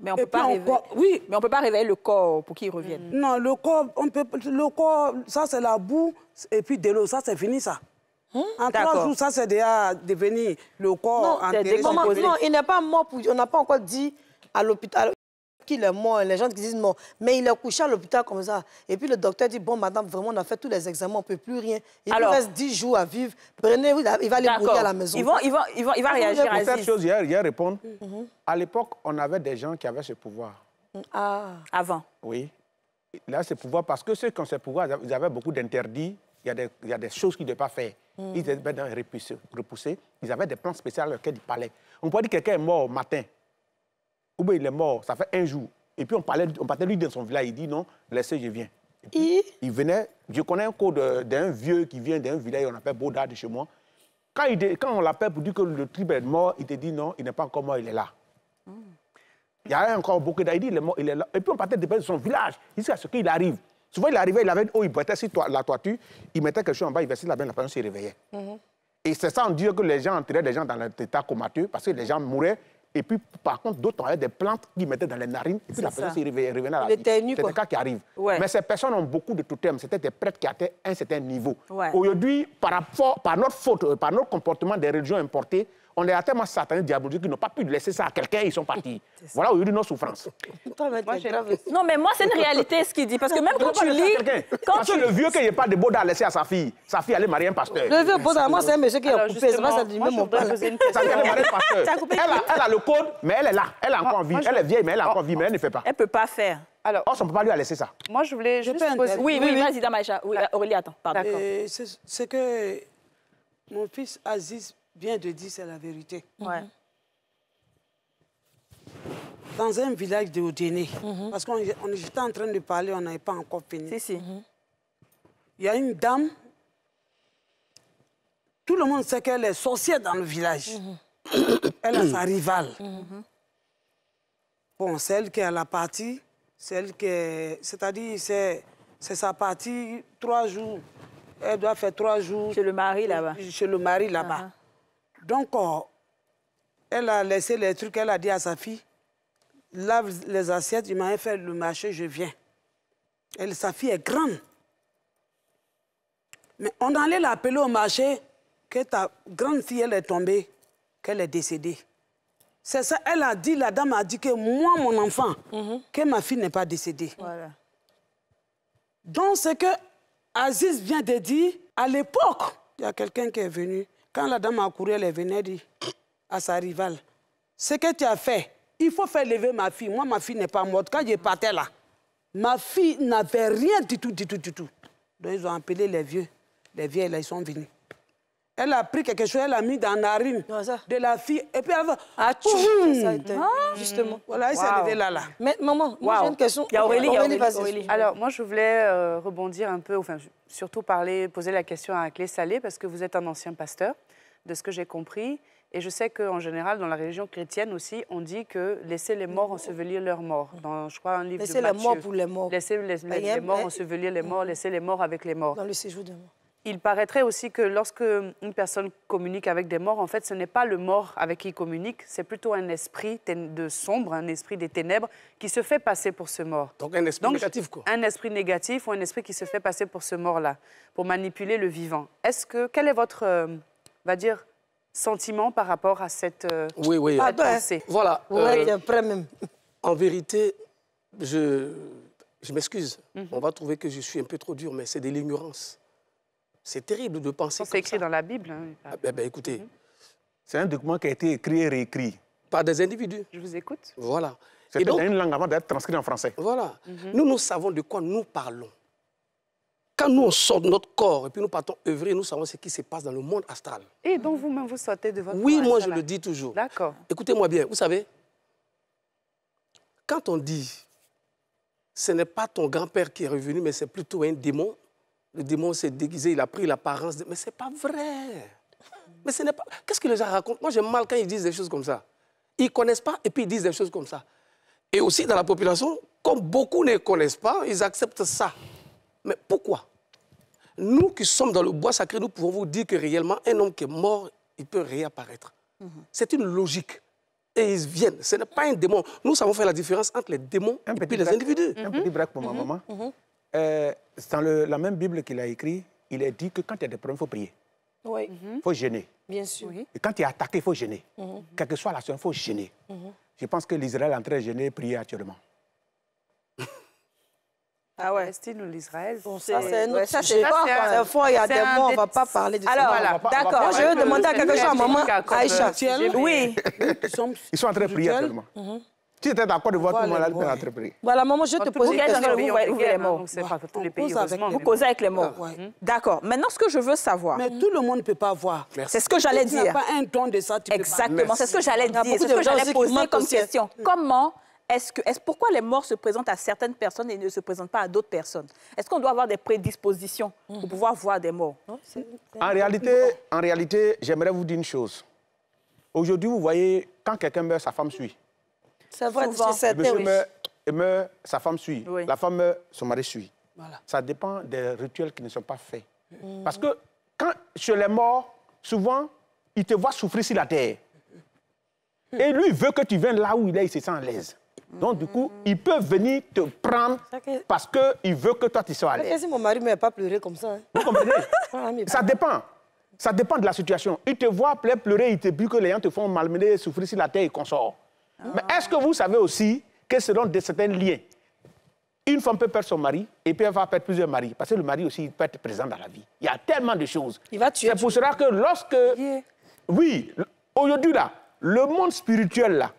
Mais on ne peut, pas réveiller... oui. Mais on peut pas réveiller le corps pour qu'il revienne. Non, le corps, on peut, le corps ça, c'est la boue, et puis de l'eau, ça, c'est fini, ça. Hmm? En trois jours, ça, c'est déjà devenu le corps non, Non, il n'est pas mort. On n'a pas encore dit à l'hôpital qui le mort, les gens qui disent non. Mais il est couché à l'hôpital comme ça. Et puis le docteur dit, bon, madame, vraiment, on a fait tous les examens, on ne peut plus rien. Il Alors, reste 10 jours à vivre. Prenez, il va aller mourir à la maison. Ils vont, ils il va ah, réagir à faire chose, hier, hier répondre. Mm. Mm-hmm. À l'époque, on avait des gens qui avaient ce pouvoir. Mm. Ah. Avant. Oui. Là, ce pouvoir parce que ceux qui ont ce pouvoir, ils avaient beaucoup d'interdits. Il, il, y a des choses qu'ils ne devaient pas faire. Mm. Ils étaient repoussés, Ils avaient des plans spéciaux auxquels ils parlaient. On pourrait dire que quelqu'un est mort au matin ou bien il est mort, ça fait un jour. Et puis on parlait, on parlait lui dans son village, il dit non, laissez, je viens. Il venait, je connais un code euh, d'un vieux qui vient d'un village, on appelle Baudard de chez moi. Quand, il, quand on l'appelle pour dire que le tribe est mort, il te dit non, il n'est pas encore mort, il est là. Hmm. Il y a encore beaucoup d'aïdi, il est mort, il est là. Et puis on partait de son village jusqu'à ce qu'il arrive. Souvent, il arrivait, il avait oh, il brettait la toiture, il mettait quelque chose en bas, il versait la bain, la personne se réveillait. Hmm. Et c'est ça, on dit que les gens entraient des gens dans l'état comateux parce que les gens mouraient et puis, par contre, d'autres avaient des plantes qu'ils mettaient dans les narines et puis la personne revenait à la vie. C'est des cas qui arrivent. Mais ces personnes ont beaucoup de tout totems. C'était des prêtres qui atteignaient un certain niveau. Aujourd'hui, par, rapport, par notre faute, euh, par notre comportement des religions importées, on est à tellement satanés, diaboliques qu'ils n'ont pas pu laisser ça à quelqu'un, ils sont partis. Voilà où eu nos souffrances. non, mais moi, c'est une réalité ce qu'il dit. Parce que même quand tu lis. Quand parce le vieux qui n'est pas de Boda a laissé à sa fille, sa fille allait marier un pasteur. Le vieux Boda, moi, c'est un monsieur qui a coupé. C'est ça dit même mon père. allait un pasteur. Elle a le code, mais elle est là. Elle a ah, encore envie. Ah, elle est vieille, mais elle a ah, encore vie, mais elle ne fait pas. Elle ne peut pas faire. Alors, oh, on ne peut pas lui laisser ça. Moi, je voulais juste poser... Oui, oui, vas-y, Oui, Aurélie, attends, D'accord. C'est que mon fils Aziz vient de dire, c'est la vérité. Mhm. Dans un village de Odéné, mhm. parce qu'on était en train de parler, on n'avait pas encore fini. Si, si. Mhm. Il y a une dame, tout le monde sait qu'elle est sorcière dans le village. Elle a sa rivale. Bon, celle qui a la partie, celle qui C'est-à-dire, c'est, c'est sa partie, trois jours. Elle doit faire trois jours... Chez le mari, là-bas. Chez le mari, là-bas. Uh-huh. Donc, euh, elle a laissé les trucs, elle a dit à sa fille, lave les assiettes, il m'a fait le marché, je viens. Elle, sa fille est grande. Mais on allait l'appeler au marché que ta grande fille, elle est tombée, qu'elle est décédée. C'est ça, elle a dit, la dame a dit que moi, mon enfant, mhm. que ma fille n'est pas décédée. Voilà. Donc, ce que Aziz vient de dire, à l'époque, il y a quelqu'un qui est venu quand la dame a couru, elle est venue, à sa rivale, ce que tu as fait, il faut faire lever ma fille. Moi, ma fille n'est pas morte. Quand je partais là, ma fille n'avait rien du tout, du tout, du tout. Donc, ils ont appelé les vieux. Les vieilles là, ils sont venus. Elle a pris quelque chose, elle l'a mis dans la narine de la fille. Et puis elle va. Ah, ça ah. Mm. Justement. Voilà, elle là, là. Mais maman, j'ai une question. Alors, moi, je voulais euh, rebondir un peu, enfin, surtout parler, poser la question à Clé Salé, parce que vous êtes un ancien pasteur, de ce que j'ai compris. Et je sais qu'en général, dans la religion chrétienne aussi, on dit que laisser les morts ensevelir leurs morts. Dans, je crois, un livre de Matthieu. Laissez les morts pour les morts. Laissez les morts ensevelir les morts, laissez les morts avec les morts. Dans le séjour des morts il paraîtrait aussi que lorsque une personne communique avec des morts, en fait, ce n'est pas le mort avec qui il communique, c'est plutôt un esprit de sombre, un esprit des ténèbres qui se fait passer pour ce mort. Donc un esprit négatif, quoi. Un esprit négatif ou un esprit qui se fait passer pour ce mort-là, pour manipuler le vivant. Est-ce que quel est votre, euh, va dire, sentiment par rapport à cette, euh, oui, oui. Ah ben, voilà. Euh, après même. En vérité, je, je m'excuse. Mhm. On va trouver que je suis un peu trop dur, mais c'est de l'ignorance. C'est terrible de penser. ça. – C'est écrit dans la Bible. Eh hein, ah, bien, ben, écoutez, mhm. c'est un document qui a été écrit et réécrit. Par des individus. Je vous écoute. Voilà. C'est une langue avant d'être transcrit en français. Voilà. Mhm. Nous, nous savons de quoi nous parlons. Quand nous, on sort de notre corps et puis nous partons œuvrer, nous savons ce qui se passe dans le monde astral. Et donc, vous-même, vous sortez de votre Oui, moi, je le dis toujours. D'accord. Écoutez-moi bien. Vous savez, quand on dit ce n'est pas ton grand-père qui est revenu, mais c'est plutôt un démon le démon s'est déguisé, il a pris l'apparence. De... Mais c'est pas vrai. Mais ce n'est pas. Qu'est-ce que les gens racontent Moi, j'ai mal quand ils disent des choses comme ça. Ils connaissent pas et puis ils disent des choses comme ça. Et aussi dans la population, comme beaucoup ne connaissent pas, ils acceptent ça. Mais pourquoi Nous qui sommes dans le bois sacré, nous pouvons vous dire que réellement, un homme qui est mort, il peut réapparaître. Mhm. C'est une logique. Et ils viennent. Ce n'est pas un démon. Nous savons faire la différence entre les démons et les individus. Un petit braque pour ma mhm. maman. Mhm. Euh, dans la même Bible qu'il a écrit, il est dit que quand il y a des problèmes, il faut prier. Oui. Il mhm. faut gêner. Bien sûr. Et quand il est attaqué, il faut gêner. Mhm. Mhm. Quelle que soit la situation, il faut gêner. Je pense que l'Israël est en train de gêner et prier actuellement. Ah ouais. c'est nous l'Israël. Bon, ça, c'est nous. ça, c'est pas un il y a des mots, on ne va pas parler de ça. Alors, voilà. d'accord, je vais demander à quelque chose à maman Aïcha. Oui. Ils sont en train de prier actuellement. Tu étais d'accord de voir tout le monde l'entreprise. Voilà, maman, je te pose une question. Vous les morts. Vous causez avec les morts. D'accord. Maintenant, ce que je veux savoir. Mais tout le monde ne peut pas voir. C'est ce que j'allais dire. Il n'y a pas un ton de ça. Exactement. C'est ce que j'allais dire. C'est ce que j'allais poser comme question. Comment est-ce que, pourquoi les morts se présentent à certaines personnes et ne se présentent pas à d'autres personnes Est-ce qu'on doit avoir des prédispositions pour pouvoir voir des morts En réalité, en réalité, j'aimerais vous dire une chose. Aujourd'hui, vous voyez, quand quelqu'un meurt, sa femme suit. Ça va c'est Monsieur meurt, meurt, sa femme suit. La femme meurt, son mari suit. Voilà. Ça dépend des rituels qui ne sont pas faits. Mm. Parce que quand chez les morts, souvent, il te voit souffrir sur la terre. Et lui, il veut que tu viennes là où il est, il se sent à l'aise. Donc, du coup, il peut venir te prendre parce qu'il veut que toi, tu sois à l'aise. si mon mari ne pas pleuré comme ça. Hein. Ah, ça dépend. Ça dépend de la situation. Il te voit pleurer, il te but que les gens te font malmener, souffrir sur la terre et qu'on sort. Mais ah. est-ce que vous savez aussi que selon de certains liens, une femme peut perdre son mari et puis elle va perdre plusieurs maris parce que le mari aussi peut être présent dans la vie. Il y a tellement de choses. Il va tuer. C'est pour cela que lorsque, oui, aujourd'hui là, le monde spirituel là,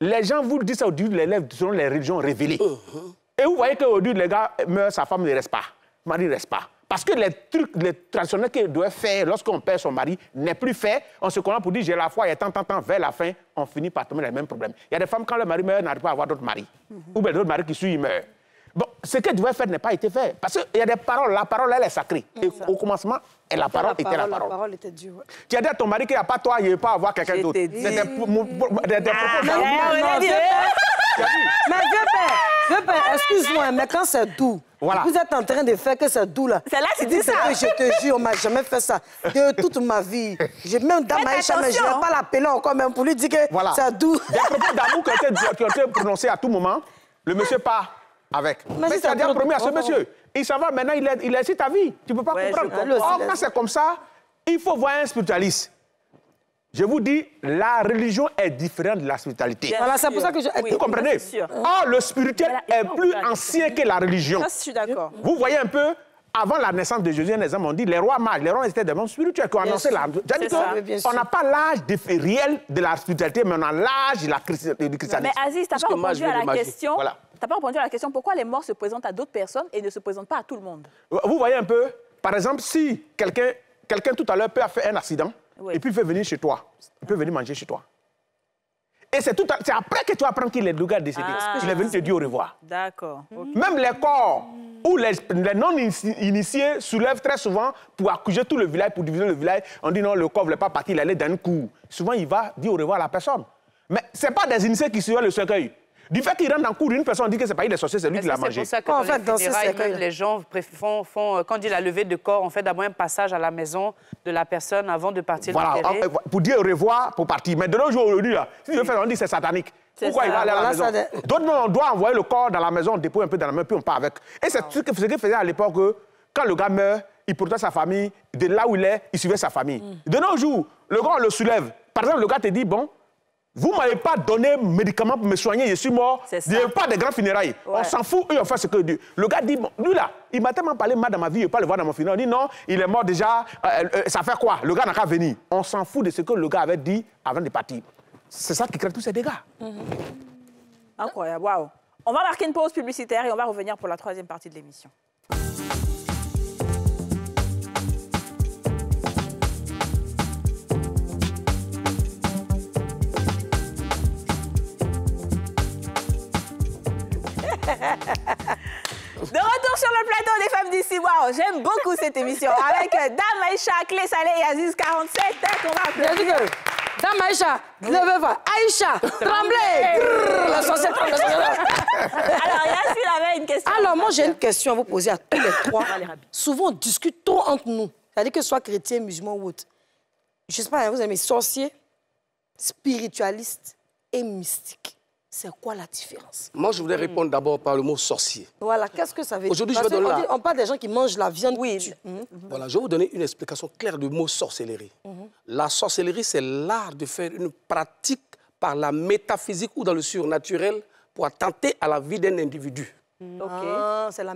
les gens vous disent ça aujourd'hui, les élèves, selon les religions révélées. Uh-huh. Et vous voyez qu'aujourd'hui les gars meurt, sa femme ne reste pas, mari ne reste pas. Parce que les trucs les traditionnels qu'il doit faire lorsqu'on perd son mari n'est plus fait. On se connaît pour dire j'ai la foi et tant, tant, tant, vers la fin, on finit par tomber dans les mêmes problèmes. Il y a des femmes, quand le mari meurt, n'arrivent pas à avoir d'autres maris. Ou bien d'autres maris qui suivent, ils meurent. Bon, ce que devait faire n'a pas été fait. Parce qu'il y a des paroles, la parole, elle est sacrée. Mm, au commencement, la, parole, était la parole. La parole était Tu as dit à ton mari qu'il n'y a pas toi, il ne veut pas avoir quelqu'un d'autre. C'est des, mais Dieu, père, excuse-moi, mais quand c'est doux, vous êtes en train de faire que c'est doux là. C'est là que je te jure, on m'a jamais fait ça de toute ma vie. J'ai même dans ma échelle, je n'ai pas l'appeler encore même pour lui dire que c'est doux. Des propos d'amour qui ont été prononcés à tout moment, le monsieur part avec. Mais, c'est-à-dire, premier à ce monsieur, il s'en va maintenant, il est, il est ta vie. Tu ne peux pas comprendre. Or, quand c'est comme ça, il faut voir un spiritualiste. Je vous dis, la religion est différente de la spiritualité. voilà, c'est pour ça que vous comprenez Or, le spirituel est plus ancien que la religion. Ah, je suis d'accord. Vous voyez un peu, avant la naissance de Jésus, les hommes ont dit, les rois mages, les rois étaient des hommes spirituels qui ont annoncé la... on n'a pas l'âge réel de la spiritualité, mais on a l'âge de la christianité. Mais Aziz, tu n'as pas répondu à la question. Voilà n'as pas répondu à la question pourquoi les morts se présentent à d'autres personnes et ne se présentent pas à tout le monde. Vous voyez un peu, par exemple, si quelqu'un quelqu'un tout à l'heure peut fait un accident et puis veut venir chez toi, il peut venir manger chez toi. Et c'est après que tu apprends qu'il est gars décédé. Ah. il est venu te dire au revoir. D'accord. Hmm. Même les corps ou les, les non-initiés soulèvent très souvent pour accoucher tout le village, pour diviser le village. On dit non, le corps ne voulait pas partir, il allait d'un coup. Souvent, il va dire au revoir à la personne. Mais ce n'est pas des initiés qui suivent le cercueil. Du fait qu'il rentre dans en cours, d'une personne on dit que c'est pas il est sorciers, c'est lui qui l'a mangé. C'est pour ça que dans fait, les gens font, euh, quand il a levé de corps, on fait d'abord un passage à la maison de la personne avant de partir. Voilà, pour dire au revoir, pour partir. Mais de nos jours aujourd'hui, si veux fait, on dit c'est satanique. Pourquoi il va aller à la maison de... D'autres, on doit envoyer le corps dans la maison, on dépose un peu dans la main, puis on part avec. Et c'est ce que faisait à l'époque, euh, quand le gars meurt, il protège sa famille, de là où il est, il suivait sa famille. Mm. De nos jours, le gars, on le soulève. Par exemple, le gars te dit, bon, vous ne ah. m'avez pas donné médicaments pour me soigner, je suis mort. Il n'y a pas de grands funérailles. On s'en fout, eux, on fait ce que Dieu. Le gars dit, lui là, il m'a tellement parlé mal dans ma vie, je ne pas le voir dans mon funérail. On dit non, il est mort déjà, euh, euh, euh, ça fait quoi Le gars n'a qu'à venir. On s'en fout de ce que le gars avait dit avant de partir. C'est ça qui crée tous ces dégâts. Mhm. Incroyable, waouh. On va marquer une pause publicitaire et on va revenir pour la troisième partie de l'émission. De retour sur le plateau des femmes d'ici. Waouh, j'aime beaucoup cette émission. Avec euh, Dame Aïcha, Clé Salé et Aziz 47, hein, qu'on va Dame Aïcha, levez pas. Aïcha, tremblez. La sorcière tremble. Alors, Yassine avait une question. Alors, moi, j'ai une question à vous poser à tous les trois. Souvent, on discute trop entre nous. C'est-à-dire que soit chrétien, musulman ou autre. Je ne sais pas, hein, vous aimez sorcier, spiritualiste et mystique. C'est quoi la différence Moi, je voulais hmm. répondre d'abord par le mot sorcier. Voilà, qu'est-ce que ça veut dire Aujourd'hui, je vais on, parle des gens qui mangent la viande. Oui. Hmm. Mhm. Voilà, je vais vous donner une explication claire du mot sorcellerie. Mhm. La sorcellerie, c'est l'art de faire une pratique par la métaphysique ou dans le surnaturel pour attenter à la vie d'un individu. Hmm. Ok. Ah, c'est la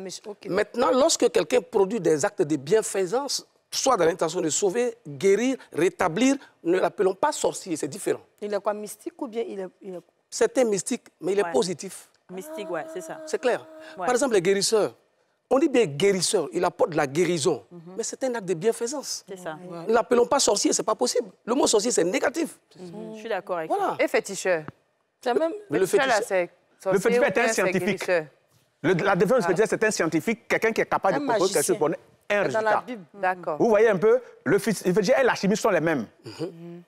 Maintenant, lorsque quelqu'un produit des actes de bienfaisance, soit dans l'intention de sauver, guérir, rétablir, ne l'appelons pas sorcier, c'est différent. Il est quoi, mystique ou bien il Il est... C'est un mystique, mais il est positif. Mystique, ouais, c'est ça. C'est clair. Par exemple, les guérisseurs. On dit bien guérisseur, il apporte de la guérison, mhm. mais c'est un acte de bienfaisance. C'est ça. Ouais. Ne l'appelons pas sorcier, c'est pas possible. Le mot sorcier, c'est négatif. Mhm. Je suis d'accord avec voilà. Et féticheur. C'est même le féticheur, c'est Le féticheur est un scientifique. Le, la défense ah. c'est un scientifique, quelqu'un qui est capable de proposer quelque chose pour un résultat. Dans la Bible. D'accord. Vous voyez un peu, le féticheur et la chimie sont les mêmes. Mhm.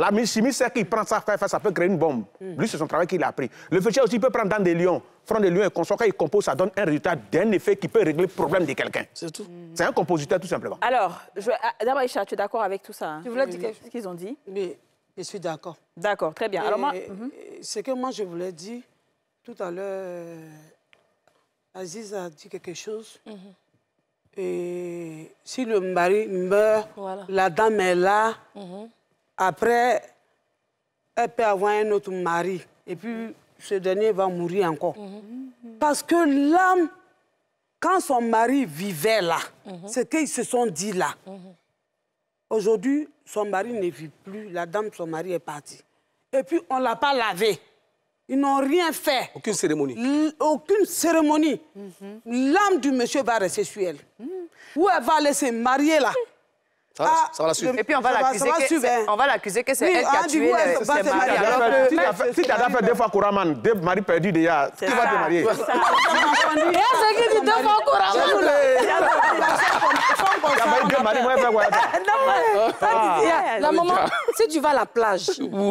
La chimie c'est qu'il prend ça, ça peut créer une bombe. Hmm. Lui, c'est son travail qu'il a appris. Le feuilleté aussi peut prendre dans des lions, prendre des lions et il compose, ça donne un résultat d'un effet qui peut régler le problème de quelqu'un. C'est tout. Hmm. C'est un compositeur, tout simplement. Alors, je... Ah, d'abord, tu es d'accord avec tout ça hein? Tu voulais dire quelque chose qu'ils ont dit. Oui, je suis d'accord. D'accord, très bien. Alors, moi. Mhm. Ce que moi, je voulais dire tout à l'heure, euh, Aziz a dit quelque chose. Mhm. Et si le mari meurt, la dame est là. Mhm. Après, elle peut avoir un autre mari. Et puis, ce dernier va mourir encore. Mhm. Mhm. Parce que l'âme, quand son mari vivait là, mhm. c'est qu'ils se sont dit là, aujourd'hui, son mari ne vit plus. La dame, son mari est parti. Et puis, on ne l'a pas lavé. Ils n'ont rien fait. Aucune cérémonie. aucune cérémonie. L'âme du monsieur va rester sur elle. Ou elle va aller se marier là. Ça, ah, ça va la suivre. Et puis on va l'accuser que, hein. on va l'accuser que c'est elle qui a tué ses maris. Si tu as fait deux fois couramment deux maris perdus déjà, qui va te marier Et c'est qui dit deux fois Kouraman la maman, si tu vas à la plage,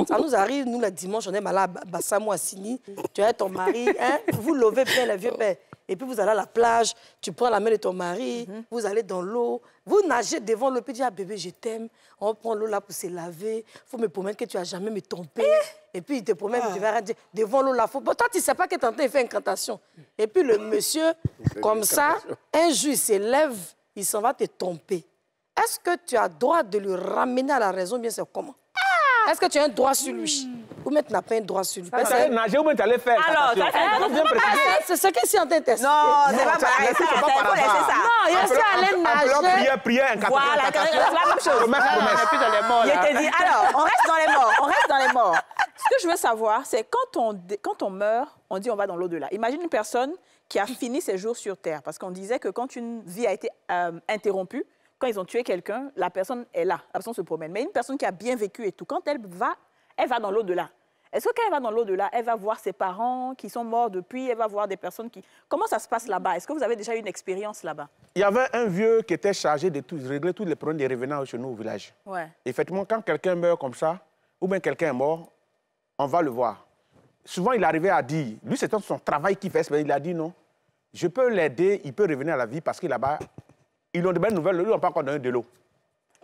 ça nous arrive, nous, le dimanche, on est malade à Bassamou, Assini, tu as ton mari, hein, vous levez bien les vieux pères. Ben, et puis vous allez à la plage, tu prends la main de ton mari, vous allez dans l'eau, vous nagez devant l'eau, puis tu dis, ah bébé, je t'aime, on prend l'eau là pour se laver, il faut me promettre que tu n'as jamais me trompé. Eh? et puis il te promet, tu ah. vas dire, devant l'eau là, faut... toi, tu ne sais pas que tu en fait incantation. Et puis le monsieur, comme ça, un jour, il s'élève, il s'en va te tromper. Est-ce que tu as droit de le ramener à la raison, bien sûr, comment ah. Est-ce que tu as un droit sur lui hmm. Ou même tu n'as pas un droit sur lui tu allais nager ou même tu allais faire. Alors, ah, c'est ce qui s'est en train Non, c'est pas pareil. C'est Non, je suis allé nager. Enveloppe, prière, prière, Voilà, c'est la même chose. Ah. alors, on reste dans les morts. On reste dans les morts. Ce que je veux savoir, c'est quand on, quand on meurt, on dit on va dans l'au-delà. Imagine une personne qui a fini ses jours sur Terre, parce qu'on disait que quand une vie a été euh, interrompue, quand ils ont tué quelqu'un, la personne est là, la personne se promène. Mais une personne qui a bien vécu et tout, quand elle va, elle va dans l'au-delà. Est-ce que quand elle va dans l'au-delà, elle va voir ses parents qui sont morts depuis, elle va voir des personnes qui... Comment ça se passe là-bas Est-ce que vous avez déjà eu une expérience là-bas Il y avait un vieux qui était chargé de, régler tous les problèmes des revenants chez nous au village. Ouais. Effectivement, quand quelqu'un meurt comme ça, ou bien quelqu'un est mort, on va le voir. Souvent, il arrivait à dire, lui, c'est son travail qu'il fait, mais il a dit non, je peux l'aider, il peut revenir à la vie parce qu'il là-bas, ils ont des nouvelles, nouvelle, ils n'ont pas encore donné de l'eau.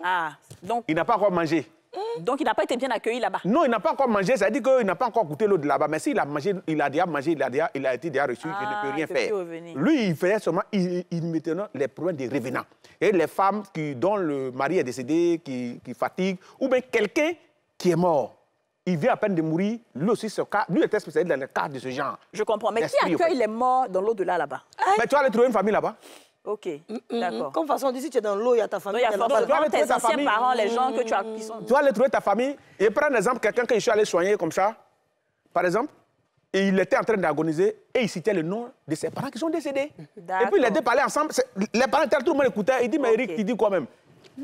Ah, donc. Il n'a pas encore mangé. Hmm. Donc il n'a pas été bien accueilli là-bas. Non, il n'a pas encore mangé, ça veut dire qu'il n'a pas encore goûté l'eau de là-bas. Mais s'il a mangé, il a déjà mangé, il a, déjà, il a été déjà reçu, ah, il ne peut rien faire. Lui, il faisait seulement, il, il mettait les problèmes des revenants. Et les femmes qui, dont le mari est décédé, qui, fatiguent, fatigue, ou bien quelqu'un qui est mort. Il vient à peine de mourir, lui aussi, ce cas, lui était spécialisé dans les cas de ce genre. Je comprends, mais qui accueille les morts dans l'au-delà là-bas Mais tu vas aller trouver une famille là-bas Ok, mm, mm, mm. d'accord. Comme façon, d'ici, tu es dans l'eau, il y a ta famille. Il y a tes anciens parents, les gens que tu as qui Tu vas aller trouver ta famille. Et prends un exemple, quelqu'un que je suis allé soigner comme ça, par exemple, et il était en train d'agoniser et il citait le nom de ses parents qui sont décédés. Et puis, les deux parlaient ensemble. Les parents étaient tout le monde écoutait. Il dit, mais Eric, tu dis quoi même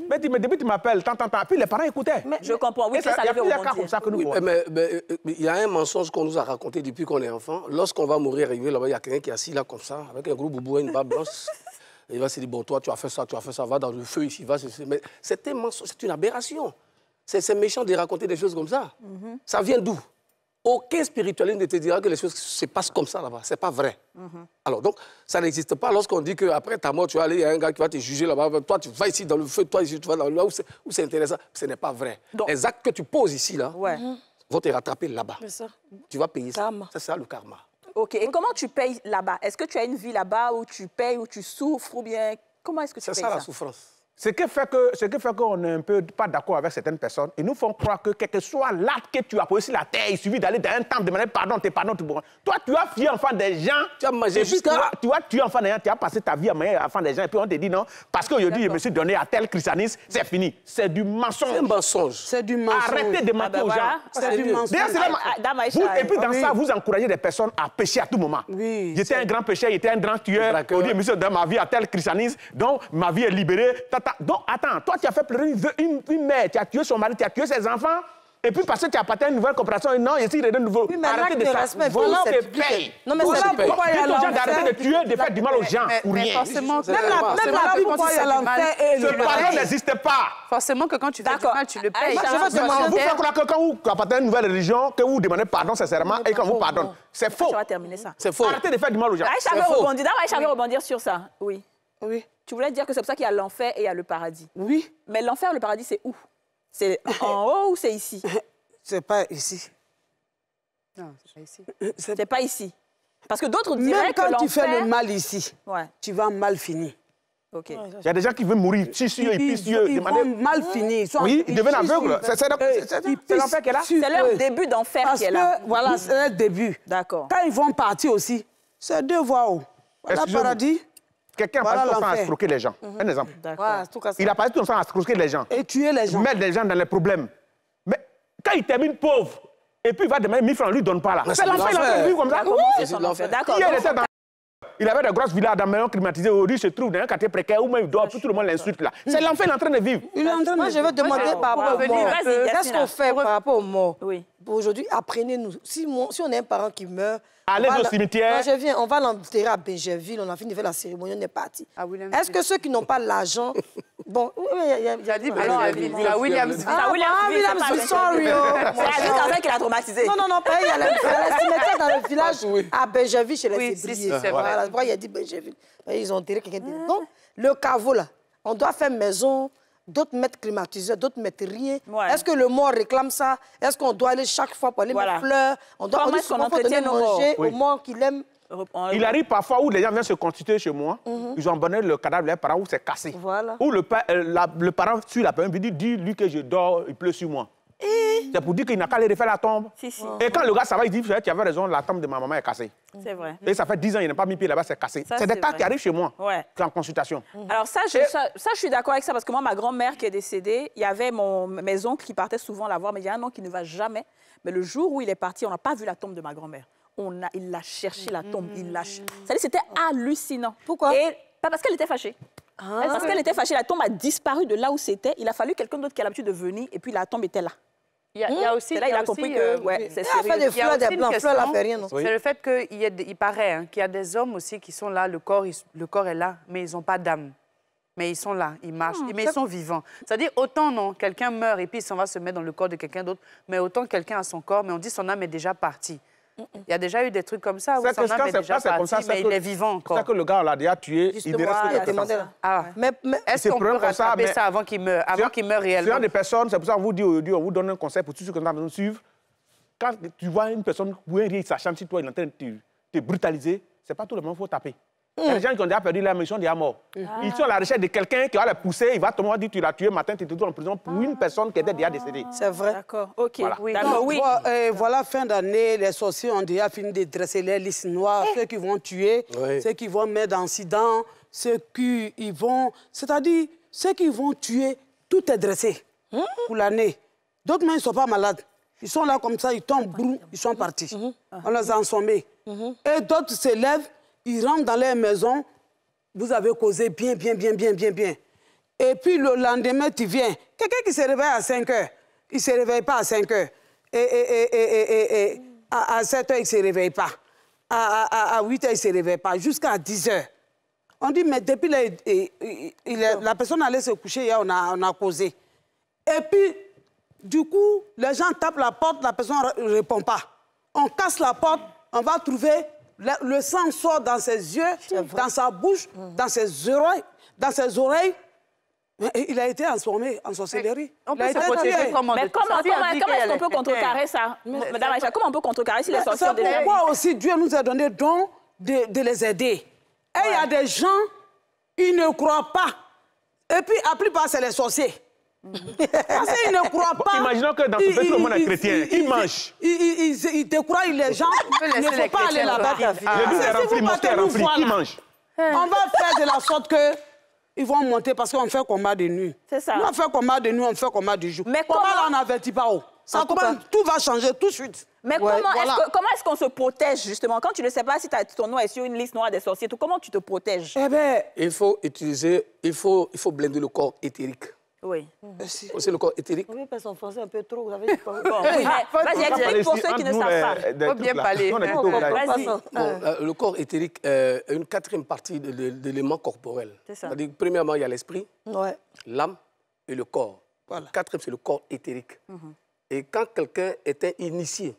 mais tu, depuis tu m'appelles, tant, tant, tant. Puis les parents écoutaient. Mais, je comprends, oui, c'est ça, Il y a comme ça que nous Mais il y a un mensonge qu'on nous a raconté depuis qu'on est enfant. Lorsqu'on va mourir, arriver là-bas, il y a quelqu'un qui est assis là comme ça, avec un gros boubou et une barbe il va se dire, bon, toi, tu as fait ça, tu as fait ça, va dans le feu ici, va. Mais c'est c'est une aberration. C'est méchant de raconter des choses comme ça. Mhm. Ça vient d'où Aucun spiritualiste ne te dira que les choses se passent comme ça là-bas. C'est pas vrai. Mhm. Alors, donc, ça n'existe pas lorsqu'on dit qu'après ta mort, tu vas aller, il y a un gars qui va te juger là-bas. Toi, tu vas ici dans le feu, toi, ici, tu vas là où c'est intéressant. Ce n'est pas vrai. Donc, les actes que tu poses ici, là, vont te rattraper là-bas. Tu vas payer ça. C'est ça le karma. Ok, et comment tu payes là-bas Est-ce que tu as une vie là-bas où tu payes, où tu souffres ou bien comment est-ce que tu payes C'est ça la souffrance. Ce qui fait que, qu'on n'est un peu pas d'accord avec certaines personnes, ils nous font croire que quel que soit l'acte que tu as posé sur la terre, il suffit d'aller dans un temple demander pardon, t'es pardon, tout bon. Toi, tu as fui enfant des gens. Tu as mangé jusqu'à. Tu as tué enfant des gens, tu as passé ta vie à manger enfant des gens, et puis on te dit non, parce qu'aujourd'hui, je me suis donné à tel christianisme, c'est fini. C'est du mensonge. C'est du mensonge. Arrêtez de ah, ben mentir aux gens. C'est du mensonge. Ah, et puis dans ça, vous encouragez des personnes à pécher à tout moment. Oui. J'étais un grand pécheur, j'étais un grand tueur. Aujourd'hui, je me suis donné ma vie à tel christianisme, donc ma vie est libérée. Donc, attends, toi, tu as fait pleurer une, mère, tu as tué son mari, tu as tué ses enfants, et puis parce que tu appartiens à une nouvelle coopération non, ici, il de nouveau. Oui, mais Arrêtez de, de respect, voilà, Non, mais c'est pourquoi il y a l'enfer. d'arrêter de tuer, de faire du mal aux gens, ou rien. forcément, même la pourquoi il y a le Ce pardon n'existe pas. Forcément que quand tu fais du mal, tu le ah, payes. Vous faites croire que quand vous appartenez à une nouvelle religion, que vous demandez pardon sincèrement, et qu'on vous pardonne, c'est faux. terminer ça. C'est faux. Arrêtez de faire du mal aux gens. Aïcha veut rebondir sur ça, oui. Oui. Tu voulais dire que c'est pour ça qu'il y a l'enfer et il y a le paradis. Oui. Mais l'enfer, le paradis, c'est où C'est en haut ou c'est ici C'est pas ici. Non, c'est pas ici. C'est pas ici. Parce que d'autres diraient Même quand tu fais le mal ici, tu vas mal finir. OK. Il y a des gens qui veulent mourir, tu ils vont mal finir. oui, ils deviennent aveugles. C'est l'enfer qui est là C'est leur début d'enfer qui est là. Voilà, c'est leur début. D'accord. Quand ils vont partir aussi, c'est deux voies Voilà le paradis. Quelqu'un voilà a passé son temps à les gens. Mm Un exemple. il a passé tout son temps à escroquer les gens. Et tuer les gens. Mettre les gens dans les problèmes. Mais quand il termine pauvre, et puis il va demander 1000 francs, on ne lui donne pas là. C'est l'enfer, il a vu comme ça. Oui, c'est l'enfer. D'accord. Il avait de grosses villas dans maison climatisées où il se trouve dans un quartier précaire où même il dort, tout le monde l'insulte là. C'est l'enfer, qui est en train de vivre. Moi, je veux demander par rapport aux morts. Qu'est-ce qu'on fait par rapport aux morts Oui. Aujourd'hui, apprenez-nous. Si, si on a un parent qui meurt, Allez au cimetière. Moi, je viens, on va l'enterrer à Benjerville. on a fini de faire la cérémonie, on est parti. Ah Est-ce que ceux qui n'ont pas l'argent Bon, oui, il y a. Il y a dit Alors, la Williams. Ah, Williams. Ah, William'sville. Ah, sorry. C'est la fait qui a traumatisé. Non, non, non, pas. Il y a la cimetière dans le ah, village à Benjaville chez les Hébriers. Oui, c'est vrai. Il a dit Benjaville. Ils ont enterré quelqu'un. Ah. Donc, le caveau, là, on doit faire maison d'autres mettent climatiseur, d'autres mettent rien. Est-ce que le mort réclame ça Est-ce qu'on doit aller chaque fois pour aller mettre fleurs On doit Comment est-ce qu'on manger au qu'il aime il arrive parfois où les gens viennent se constituer chez moi, mhm. ils ont abandonné le cadavre de parents où c'est cassé. Voilà. Où le, euh, le parent suit la personne, il dit Dis-lui que je dors, il pleut sur moi. C'est pour dire qu'il n'a qu'à aller refaire la tombe. Et quand le gars ça va, il dit Tu avais raison, la tombe de ma maman est cassée. C'est vrai. Et ça fait 10 ans, il n'a pas mis pied là-bas, c'est cassé. C'est des cas qui arrivent chez moi, ouais. en consultation. Mhm. Alors, ça je, ça, je suis d'accord avec ça, parce que moi, ma grand-mère qui est décédée, il y avait mon, mes oncles qui partaient souvent la voir, mais il y a un oncle qui ne va jamais. Mais le jour où il est parti, on n'a pas vu la tombe de ma grand-mère il a cherché la tombe, il l'a mm. C'était hallucinant. Pourquoi Pas parce qu'elle était fâchée. Ah. parce qu'elle était fâchée, la tombe a disparu de là où c'était. Il a fallu quelqu'un d'autre qui a l'habitude de venir, et puis la tombe était là. Il y, a, hmm? aussi, là, il, a, que c'est Des fleurs, des blancs, rien. C'est le fait qu'il paraît hein, qu'il y a des hommes aussi qui sont là, le corps, le corps est là, mais ils n'ont pas d'âme. Mais ils sont là, ils marchent, hmm, mais ils sont vivants. C'est-à-dire, autant non, quelqu'un meurt et puis il s'en va se mettre dans le corps de quelqu'un d'autre, mais autant quelqu'un a son corps, mais on dit son âme est déjà partie. Il y a déjà eu des trucs comme ça. Où comme ça, mais il est vivant C'est ça que le gars, l'a déjà tué. il est reste demander ah. mais, Est-ce qu'on peut rattraper ça, avant qu'il meure, avant qu'il meure réellement des personnes, c'est pour ça qu'on vous dit aujourd'hui, on vous donne un conseil pour tous ceux qui nous suivre. Quand tu vois une personne ou un riz, ça toi, il est en train de te brutaliser, c'est pas tout le monde qu'il faut taper. Les hmm. gens qui ont déjà perdu leur mission, déjà morts. Hmm. Ils sont à la recherche de quelqu'un qui va les pousser, il va tout le monde dire tu l'as tué, matin tu te trouves en prison pour une personne qui était déjà ah. décédée. C'est vrai. D'accord, ok. Voilà. Euh, voilà, fin d'année, les sorciers ont déjà fini de dresser les listes noires, eh. ceux qui vont tuer, ceux qui vont mettre dans incident, ceux qui vont... C'est-à-dire, ceux qui vont tuer, tout est dressé hmm. pour l'année. D'autres, ils ne sont pas malades. Ils sont là comme ça, ils tombent, ils sont partis. On les a ensommés. Et d'autres s'élèvent ils rentrent dans leur maison, vous avez causé bien, bien, bien, bien, bien, bien. Et puis le lendemain, tu viens. Quelqu'un qui se réveille à 5 heures, il ne se réveille pas à 5 heures. Et, et, et, et à, à, 7 heures, il ne se réveille pas. À, à, 8 heures, il ne se réveille pas. Jusqu'à 10 heures. On dit, mais depuis là, la personne allait se coucher, hier, on a, on a causé. Et puis, du coup, les gens tapent la porte, la personne ne répond pas. On casse la porte, on va trouver le sang sort dans ses yeux, dans sa bouche, mhm. dans ses oreilles, dans ses oreilles. Eh, il a été transformé en sorcellerie. On peut se protéger comment Mais comment, comment est-ce qu'on peut contrecarrer ça, Madame Aïcha Comment on peut contrecarrer si les sorcières... C'est pourquoi aussi Dieu nous a donné don de, les aider. Et il y a des gens, ils ne croient pas. Et puis, à plus part, c'est les sorciers. Parce qu'ils ne croient pas. Imaginons que dans ce pays, tout le monde est chrétien. Qui mange Ils décroient les gens. Il ne faut pas aller là-bas. Si vous rempli. Il mange. On va faire de la sorte que ils vont monter parce qu'on fait combat de nuit. C'est ça. on fait combat de nuit, on fait combat du jour. Mais comment là, on n'avertit pas. Ça, tout va changer tout de suite. Mais comment est-ce qu'on se protège, justement, quand tu ne sais pas si ton nom est sur une liste noire des sorciers, comment tu te protèges Eh bien, il faut utiliser, il faut, il faut blinder le corps éthérique. Oui. Euh, oh, c'est le corps éthérique. Oui, parce qu'en français un peu trop. Vous avez... dit oui, mais vas-y, explique pour ceux qui ne savent pas. Euh, Faut bien parler. Euh, le corps éthérique est une quatrième partie de, l'élément corporel. C'est ça. premièrement, il y a l'esprit, ouais. l'âme et le corps. Voilà. quatrième, c'est le corps éthérique. Mhm. Et quand quelqu'un est un initié,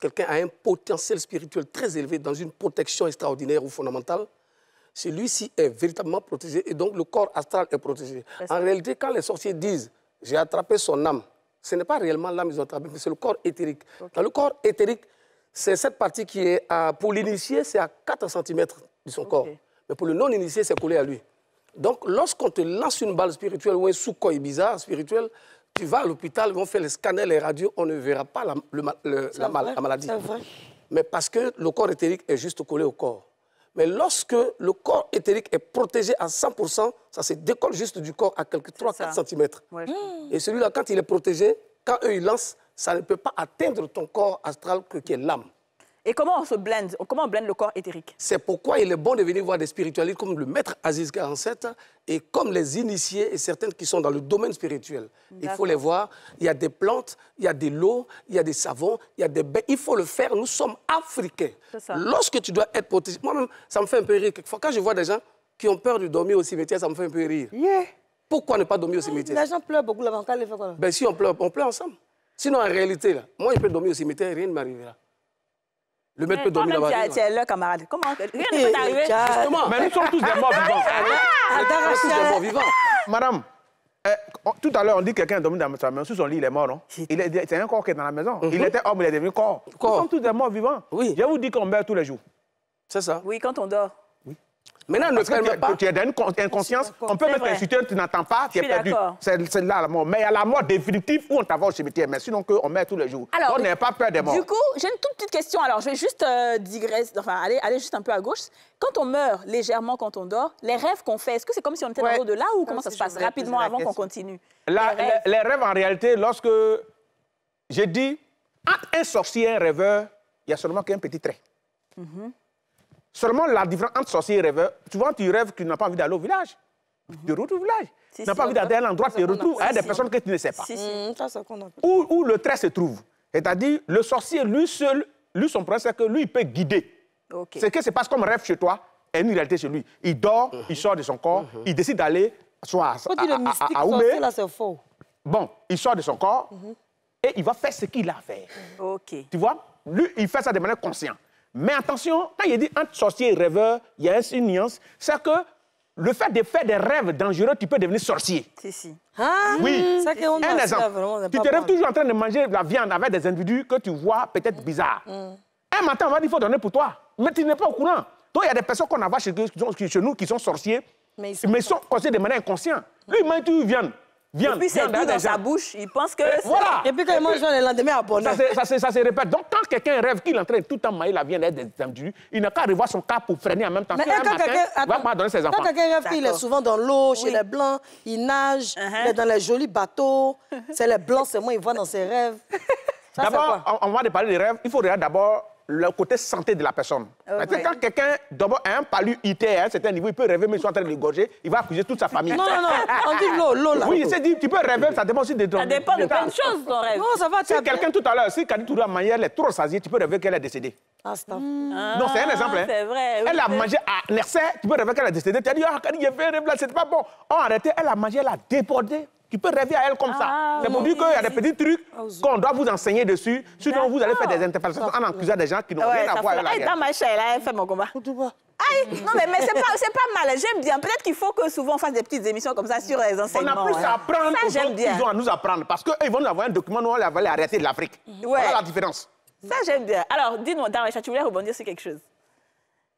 quelqu'un a un potentiel spirituel très élevé dans une protection extraordinaire ou fondamentale, celui-ci est véritablement protégé et donc le corps astral est protégé. en réalité, quand les sorciers disent « j'ai attrapé son âme », ce n'est pas réellement l'âme qu'ils ont attrapée, mais c'est le corps éthérique. le corps éthérique, c'est cette partie qui est, euh, pour l'initié, c'est à 4 cm de son corps. Mais pour le non-initié, c'est collé à lui. Donc, lorsqu'on te lance une balle spirituelle ou un soukoi bizarre spirituel, tu vas à l'hôpital, ils vont faire les scanners, les radios, on ne verra pas la, maladie. Mais parce que le corps éthérique est juste collé au corps. Mais lorsque le corps éthérique est protégé à 100%, ça se décolle juste du corps à quelques 3-4 cm. Et celui-là, quand il est protégé, quand eux, ils lancent, ça ne peut pas atteindre ton corps astral que, qui est l'âme. Et comment on se blende Comment on blende le corps éthérique C'est pourquoi il est bon de venir voir des spiritualistes comme le maître Aziz 47 et comme les initiés et certaines qui sont dans le domaine spirituel. Il faut les voir. Il y a des plantes, il y a des lots, il y a des savons, il y a des baies Il faut le faire. Nous sommes africains. Lorsque tu dois être protégé, moi-même, ça me fait un peu rire. quand je vois des gens qui ont peur de dormir au cimetière, ça me fait un peu rire. Pourquoi ne pas dormir au cimetière Les gens pleurent beaucoup là-bas. Ben, si on pleure, on pleure ensemble. Sinon, en réalité, là, moi, je peux dormir au cimetière, rien ne m'arrivera. Le maître hum, peut dormir là-bas. Tu es là, camarade. Comment Rien ne eh, peut arriver. Justement. Mais nous sommes tous des morts vivants. Ah, ah, nous sommes tous des morts vivants. Madame, eh, tout à l'heure, on dit que quelqu'un est dormi dans sa maison. Sous son lit, il est mort, non C'est un corps qui est dans la maison. Il mhm. était homme, il est devenu corps. Nous sommes tous des morts vivants. Oui. Je vous dis qu'on meurt tous les jours. C'est ça. Oui, quand on dort. Maintenant, pas. Tu es dans une inconscience. On peut mettre un soutien, tu n'entends pas, tu es perdu. C'est là la mort. Mais il y a la mort définitive où on t'avance, au cimetière. Mais sinon, on meurt tous les jours. Alors, on n'a pas peur des morts. Du coup, j'ai une toute petite question. Alors, je vais juste euh, digresser, enfin, aller, juste un peu à gauche. Quand on meurt légèrement, quand on dort, les rêves qu'on fait, est-ce que c'est comme si on était ouais. dans de là ou ah, comment ça se passe rapidement avant qu'on continue les, rêves. en réalité, lorsque j'ai dit un sorcier un rêveur, il y a seulement qu'un petit trait. Mhm. Seulement, la différence entre sorcier et rêveur, souvent tu rêves que tu n'as pas envie d'aller au village. Tu te retrouves au village. tu n'as pas envie d'aller à un endroit, tu te retrouves à des personnes que tu ne sais pas. Hmm, où, où, le trait se trouve. C'est-à-dire, le sorcier, lui seul, lui, son problème, c'est que lui, il peut guider. C'est que c'est parce comme rêve chez toi, et une réalité chez lui. Il dort, mhm. il sort de son corps, mhm. il décide d'aller soit à, Quand à, à, Bon, il sort de son corps mhm. et il va faire ce qu'il a à faire. Tu vois Lui, il fait ça de manière consciente. Mais attention, quand il dit entre sorcier et rêveur, il y a une nuance, c'est que le fait de faire des rêves dangereux, tu peux devenir sorcier. Si, si. Ah, oui. Ça un exemple, tu te rêves toujours en train de manger de la viande avec des individus que tu vois peut-être mm. bizarres. Mm. Un matin, on va dire, il faut donner pour toi. Mais tu n'es pas au courant. Donc, il y a des personnes qu'on a chez, chez nous qui sont sorciers, mais ils sont, mais de manière inconsciente. Lui, il mange une viande. Et puis c'est tout hein, dans sa bouche, il pense que... Euh, voilà. Et puis quand il mange le lendemain à bonheur. Ça, ça, ça, se répète. Donc quand quelqu'un rêve qu'il est en train de tout mailler la viande et des détendu, il n'a qu'à revoir son cas pour freiner en même temps. Mais quand quelqu'un ses enfants. Quand quelqu'un rêve qu'il est souvent dans l'eau, chez les Blancs, il nage, uh-huh. il est dans les jolis bateaux, c'est les Blancs seulement, il voit dans ses rêves. D'abord, on va parler des rêves. Il faut regarder d'abord le côté santé de la personne. Oh, quand quelqu'un, d'abord, a un palu ITR, c'est un niveau, il peut rêver, mais il est en train de gorger, il va accuser toute sa famille. Non, non, non, on dit l'eau, l'eau là. Oui, c'est dit, tu peux rêver, ça dépend aussi de ton. Ça dépend de, de plein de choses, ton rêve. Non, ça va, Si quelqu'un tout à l'heure, si Kadi Touré manière, elle est trop rassasiée, tu peux rêver qu'elle est décédée. Ah, hmm. ah non, c'est un exemple. Hein. C'est vrai. elle a mangé à l'excès, tu peux rêver qu'elle est décédée. Tu as dit, ah, Kadi, il y avait un rêve là, c'est pas bon. On oh, a arrêté, elle a mangé, elle a débordé. Tu peux rêver à elle comme ça. Ah, c'est pour dire qu'il y a des petits trucs ah, qu'on doit vous enseigner dessus, sinon vous allez faire des interprétations en accusant des gens qui n'ont rien à voir avec la guerre. Dans ma là, elle fait mon combat. Aïe, non mais, c'est pas, mal, j'aime bien. Peut-être qu'il faut que souvent on fasse des petites émissions comme ça sur les enseignements. On a plus hein. à apprendre ça, aux gens qu'ils ont à nous apprendre. Parce qu'ils vont nous avoir un document, nous on va les arrêter de l'Afrique. Voilà la différence. Ça j'aime bien. Alors dis-nous, Damaïcha, tu voulais rebondir sur quelque chose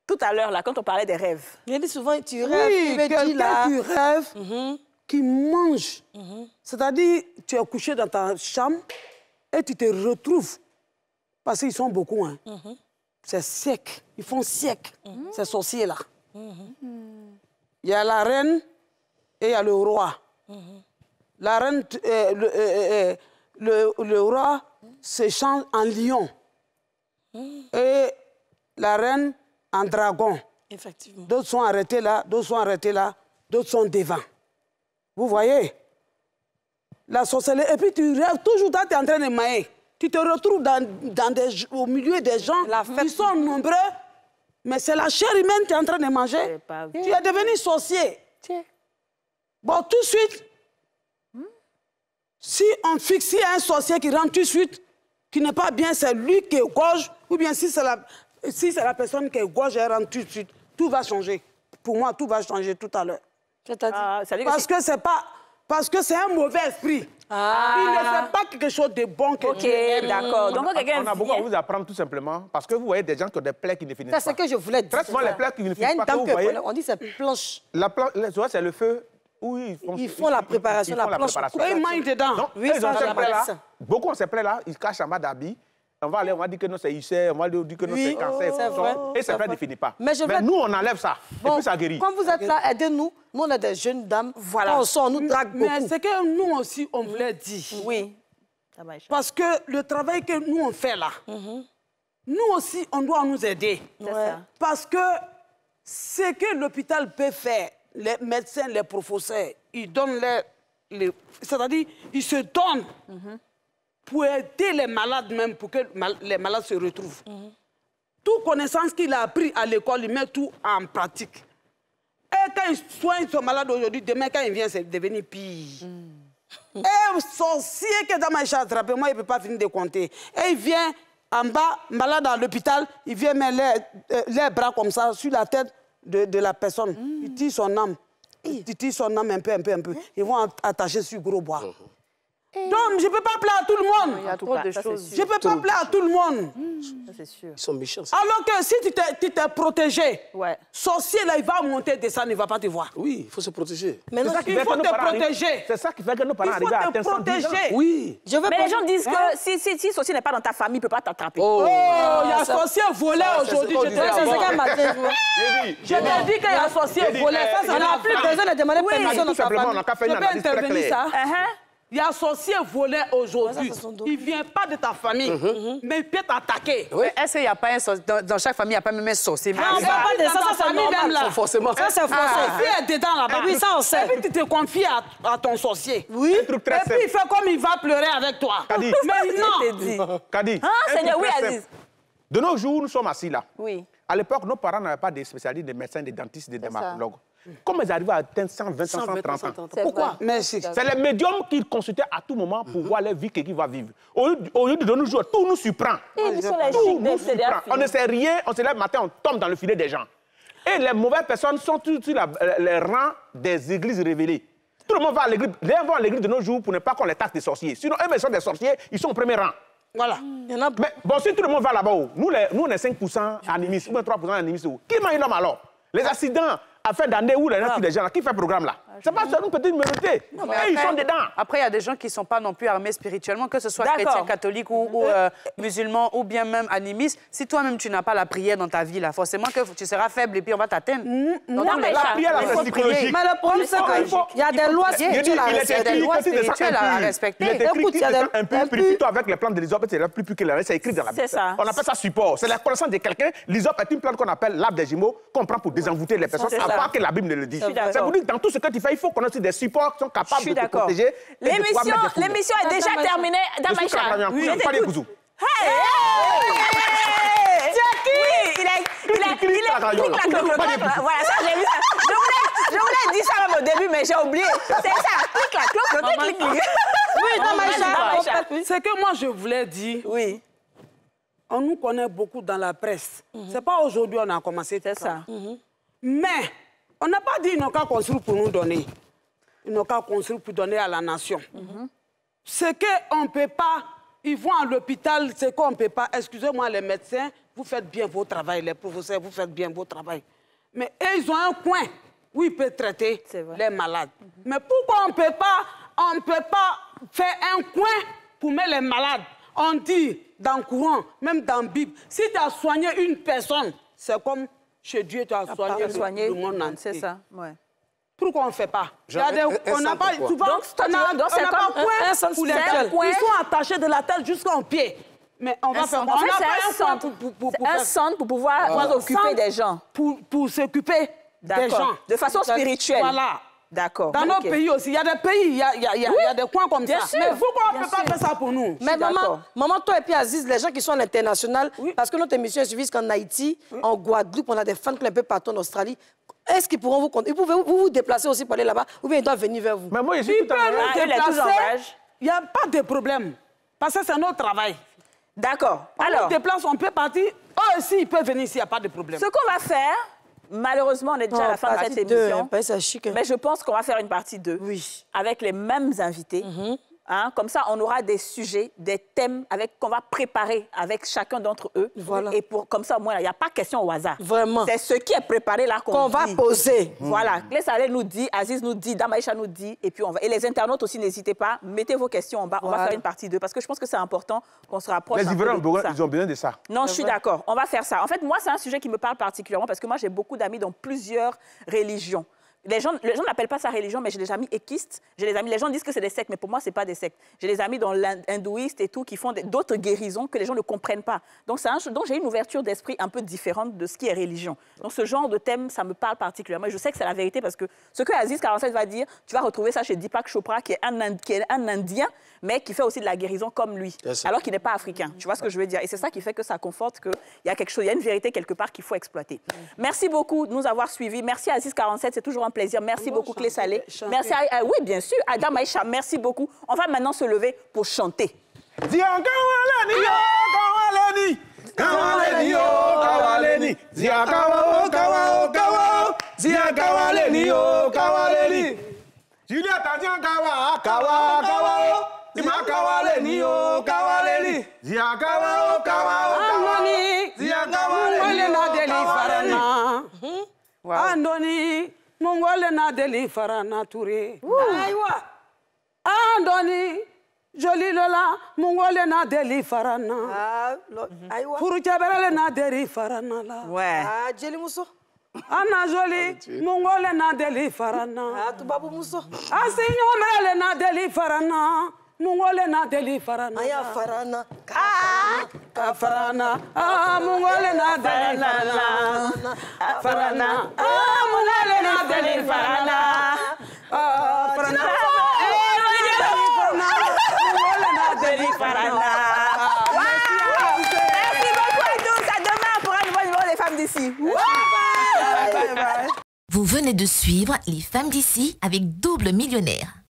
tout à l'heure, là, quand on parlait des rêves. Il dit souvent, tu rêves, oui, tu me dis là. tu rêves. Mhm qui mange. C'est-à-dire, tu es couché dans ta chambre et tu te retrouves. Parce qu'ils sont beaucoup, hein. C'est sec. Ils font sec, ces sorciers-là. Il y a la reine et il y a le roi. La reine, euh, euh, euh, le, roi se change en lion. Et la reine en dragon. Effectivement. D'autres sont arrêtés là, d'autres sont arrêtés là, d'autres sont devant. Vous voyez La sorcellerie. Et puis tu rêves toujours, tu es en train de mailler. Tu te retrouves au milieu des gens la qui sont nombreux, mais c'est la chair humaine que tu es en train de manger. Tu es devenu sorcier. Bon, tout de suite, si on fixe un sorcier qui rentre tout de suite, qui n'est pas bien, c'est lui qui est ou bien si c'est la, personne qui est rentre tout de suite, tout va changer. Pour moi, tout va changer tout à l'heure. Ah, parce que c'est pas... Parce que c'est un mauvais esprit. Ah. Il ne fait pas quelque chose de bon que Ok, d'accord. Donc, on, on a beaucoup à vous apprendre tout simplement. Parce que vous voyez des gens qui ont des plaies qui ne finissent pas. C'est ce que je voulais dire. Très souvent, les plaies qui ne finissent pas. Il y a une que, on dit c'est planche. La planche, c'est le feu oui, ils font, ils font la préparation, ils, la, planche, la dedans. ils ont ces là Beaucoup ont ces plaies-là, ils cachent en bas d'habits on va aller, on va dire que non, c'est ulcère, on va dire que non, c'est cancer. Oh, et ça vrai, ne définit pas. Mais, nous, on enlève ça. et puis ça guérit. Quand vous êtes là, aidez-nous. Nous, on est des jeunes dames. Voilà. on sort, nous drague beaucoup. Mais c'est que nous aussi, on voulait dire. Oui. Parce que le travail que nous, on fait là, mhm. nous aussi, on doit nous aider. C'est Ça. Parce que ce que l'hôpital peut faire, les médecins, les professeurs, ils donnent les... C'est-à-dire, ils se donnent. Mhm pour aider les malades même, pour que les malades se retrouvent. Mhm. Tout connaissance qu'il a appris à l'école, il met tout en pratique. Et quand il soigne son malade aujourd'hui, demain, quand il vient, c'est devenu pire. Mhm. Et Et sorcier que dans ma chasse moi, il ne peut pas finir de compter. Et il vient en bas, malade à l'hôpital, il vient mettre euh, les, bras comme ça sur la tête de, la personne. Mhm. Il tire son âme. Il tire son âme un peu, un peu, un peu. Ils vont attacher sur gros bois. Eh Donc, je ne peux pas plaire à tout le monde. Il y a trop de choses. Je ne peux pas plaire à tout le monde. Hmm, c'est sûr. Ils sont méchants. Alors que si tu t'es protégé, ouais. sorcier, là, il va monter, descendre, il ne va pas te voir. Oui, il faut se protéger. Mais non, il faut te protéger. C'est ça qui fait que nos parents arrivent à te protéger. Oui. Mais les gens disent que hein? si, si, sorcier n'est pas dans ta famille, il ne peut pas t'attraper. Oh, oh il y a sorcier volé aujourd'hui. Je t'ai dit qu'il y a sorcier volé. Ça, ça n'a plus besoin de demander permission dans ta famille. Je peux intervenir ça uh-huh. Il a sorcier volé aujourd'hui. Il ne vient pas de ta famille, mhm. Mhm. mais il peut t'attaquer. Oui. Est-ce qu'il n'y a pas un sorcier dans, chaque famille, il n'y a pas même un sorcier Ça ah, On parle de ça, ça c'est Même là. Forcément. Ça, c'est forcément. Ah. est dedans là-bas. Ah. ça, Et puis, tu te confies à, ton sorcier. Oui. Et puis, il fait comme il va pleurer avec toi. Kadi. Mais non. Kadi. Ah, Seigneur, oui, Aziz. De nos jours, nous sommes assis là. Oui. À l'époque, nos parents n'avaient pas de spécialistes, de médecins, de dentistes, de dermatologues. Comment ils arrivent à atteindre 120, 130 ans Pourquoi C'est les médiums qu'ils consultaient à tout moment pour mhm. voir les vies qu'ils vont vivre. Au lieu, de nous jouer, tout nous surprend. tout nous surprend. On ne sait rien, on se lève le matin, on tombe dans le filet des gens. Et les mauvaises personnes sont sur euh, les rangs des églises révélées. Tout le monde va à l'église, les gens vont à l'église de nos jours pour ne pas qu'on les taxe des sorciers. Sinon, eux, ils sont des sorciers, ils sont au premier rang. Voilà. Mais bon, si tout le monde va là-bas, oh, nous, nous, on est 5% animistes, ou 3% animistes. Oh, qui mange l'homme alors Les accidents, afin d'année où les gens qui Qui fait programme là ah, C'est pas seulement une petite minorité. Non, ils sont dedans. Après, il y a des gens qui ne sont pas non plus armés spirituellement, que ce soit chrétien, catholique ou, ou euh, euh, musulman ou bien même animiste. Si toi-même tu n'as pas la prière dans ta vie là, forcément que tu seras faible et puis on va t'atteindre. Non, mais la prière, c'est psychologique. Mais le problème, c'est qu'il y a des lois spirituelles à respecter. Écoute, il y a des un peu plutôt avec les plantes de l'isop, c'est plus que la reste. c'est écrit dans la Bible. On appelle ça support. C'est la connaissance de quelqu'un. L'isop est une plante qu'on appelle l'arbre des jumeaux, qu'on prend pour désenvoûter les personnes pas que la Bible ne le dise. C'est pour dire que dans tout ce que tu fais, il faut connaître des supports qui sont capables de te protéger. L'émission est déjà terminée. Damaïcha. Oui, pas les Hey! Jackie! Il a... Il a... Il a... Voilà, ça, j'ai vu ça. Je voulais dire ça même au début, mais j'ai oublié. C'est ça, clique la clope, Oui, ma Maïcha, c'est que moi, je voulais dire... Oui. On nous connaît beaucoup dans la presse. C'est pas aujourd'hui qu'on a commencé C'est ça. Mhm. Mais... On n'a pas dit qu'ils n'ont qu'à construire pour nous donner. Ils n'ont qu'à construire pour donner à la nation. Ce qu'on ne peut pas, ils vont à l'hôpital, ce qu'on ne peut pas. Excusez-moi, les médecins, vous faites bien votre travail, les professeurs, vous faites bien votre travail. Mais ils ont un coin où ils peuvent traiter les malades. Mais pourquoi on ne peut pas, on peut pas faire un coin pour mettre les malades On dit dans le courant, même dans la Bible, si tu as soigné une personne, c'est comme chez Dieu, tu as ah, soigné, soigné le, monde entier. C'est ça, ouais. Pourquoi on ne fait pas On n'a pas souvent, donc, on a pas point pour les Ils sont attachés de la tête jusqu'au pied. Mais on va faire c'est un, centre pour, pour, pour un pour pouvoir s'occuper des gens. Pour, pour s'occuper des gens. De façon spirituelle. Voilà. D'accord. Dans nos pays aussi, il y a des pays, il y a, y, a, des coins comme bien ça. Sûr. Mais vous, on ne peut pas faire ça pour nous. Mais maman, maman, toi et puis Aziz, les gens qui sont en international, parce que notre émission est suivie qu'en Haïti, en Guadeloupe, on a des fans qui clubs un peu partout en Australie. Est-ce qu'ils pourront vous compter Vous pouvez vous, vous déplacer aussi pour aller là-bas ou bien ils doivent venir vers vous Mais moi, je suis tout à l'heure. Ah, il n'y a pas de problème. Parce que c'est notre travail. D'accord. Alors, on on peut partir. Eux aussi, ils peuvent venir s'il n'y a pas de problème. Ce qu'on va faire, Malheureusement, on est déjà à la fin de cette émission. mais je pense qu'on va faire une partie 2 avec les mêmes invités. Mhm. Hein, comme ça, on aura des sujets, des thèmes qu'on va préparer avec chacun d'entre eux. Et pour comme ça, moi, il n'y a pas question au hasard. Vraiment. C'est ce qui est préparé là qu'on va poser. Mmh. Voilà. Les Salé nous dit, Aziz nous dit, Damaïcha nous dit, et puis on va. Et les internautes aussi, n'hésitez pas, mettez vos questions en bas. On va faire une partie 2 parce que je pense que c'est important qu'on se rapproche. Les ils ont besoin de ça. Non, je suis d'accord. On va faire ça. En fait, moi, c'est un sujet qui me parle particulièrement parce que moi, j'ai beaucoup d'amis dans plusieurs religions. Les gens, les gens n'appellent pas ça religion, mais j'ai des amis équistes. J'ai des amis, les gens disent que c'est des sectes, mais pour moi, c'est pas des sectes. J'ai des amis dans l'hindouiste et tout qui font d'autres guérisons que les gens ne comprennent pas. Donc, j'ai une ouverture d'esprit un peu différente de ce qui est religion. Donc, ce genre de thème, ça me parle particulièrement. je sais que c'est la vérité parce que ce que Aziz 47 va dire, tu vas retrouver ça chez Deepak Chopra, qui est un, un Indien, mais qui fait aussi de la guérison comme lui, alors qu'il n'est pas africain. Tu vois ce que je veux dire Et c'est ça qui fait que ça conforte qu'il y a quelque chose, il y a une vérité quelque part qu'il faut exploiter. Mm. Merci beaucoup de nous avoir suivis. Merci Aziz 47, c'est toujours un Merci beaucoup, Clé Salé. Merci. Euh, oui, bien sûr. Adam Aïcha, merci beaucoup. On va maintenant se lever pour chanter. mongole na deli fara na ture uh! aywa an dɔɔni joli dɔ mongole na deli fara na ayiwa ah, mhm. furucɛbɛrɛle na deli fara na la jelimuso an na joli ah, mongole na deli fara tu babu muso an siɲɔgɔn bɛrɛle na ah, deli farana mungole na deli farana aya farana ah! ka farana ah mungole na deli farana ah, farana ah mungole na deli ah, farana Oh, farana mungole na deli farana Merci beaucoup à tous. À demain pour un nouveau numéro des femmes d'ici. Vous venez de suivre Les femmes d'ici avec Double Millionnaire.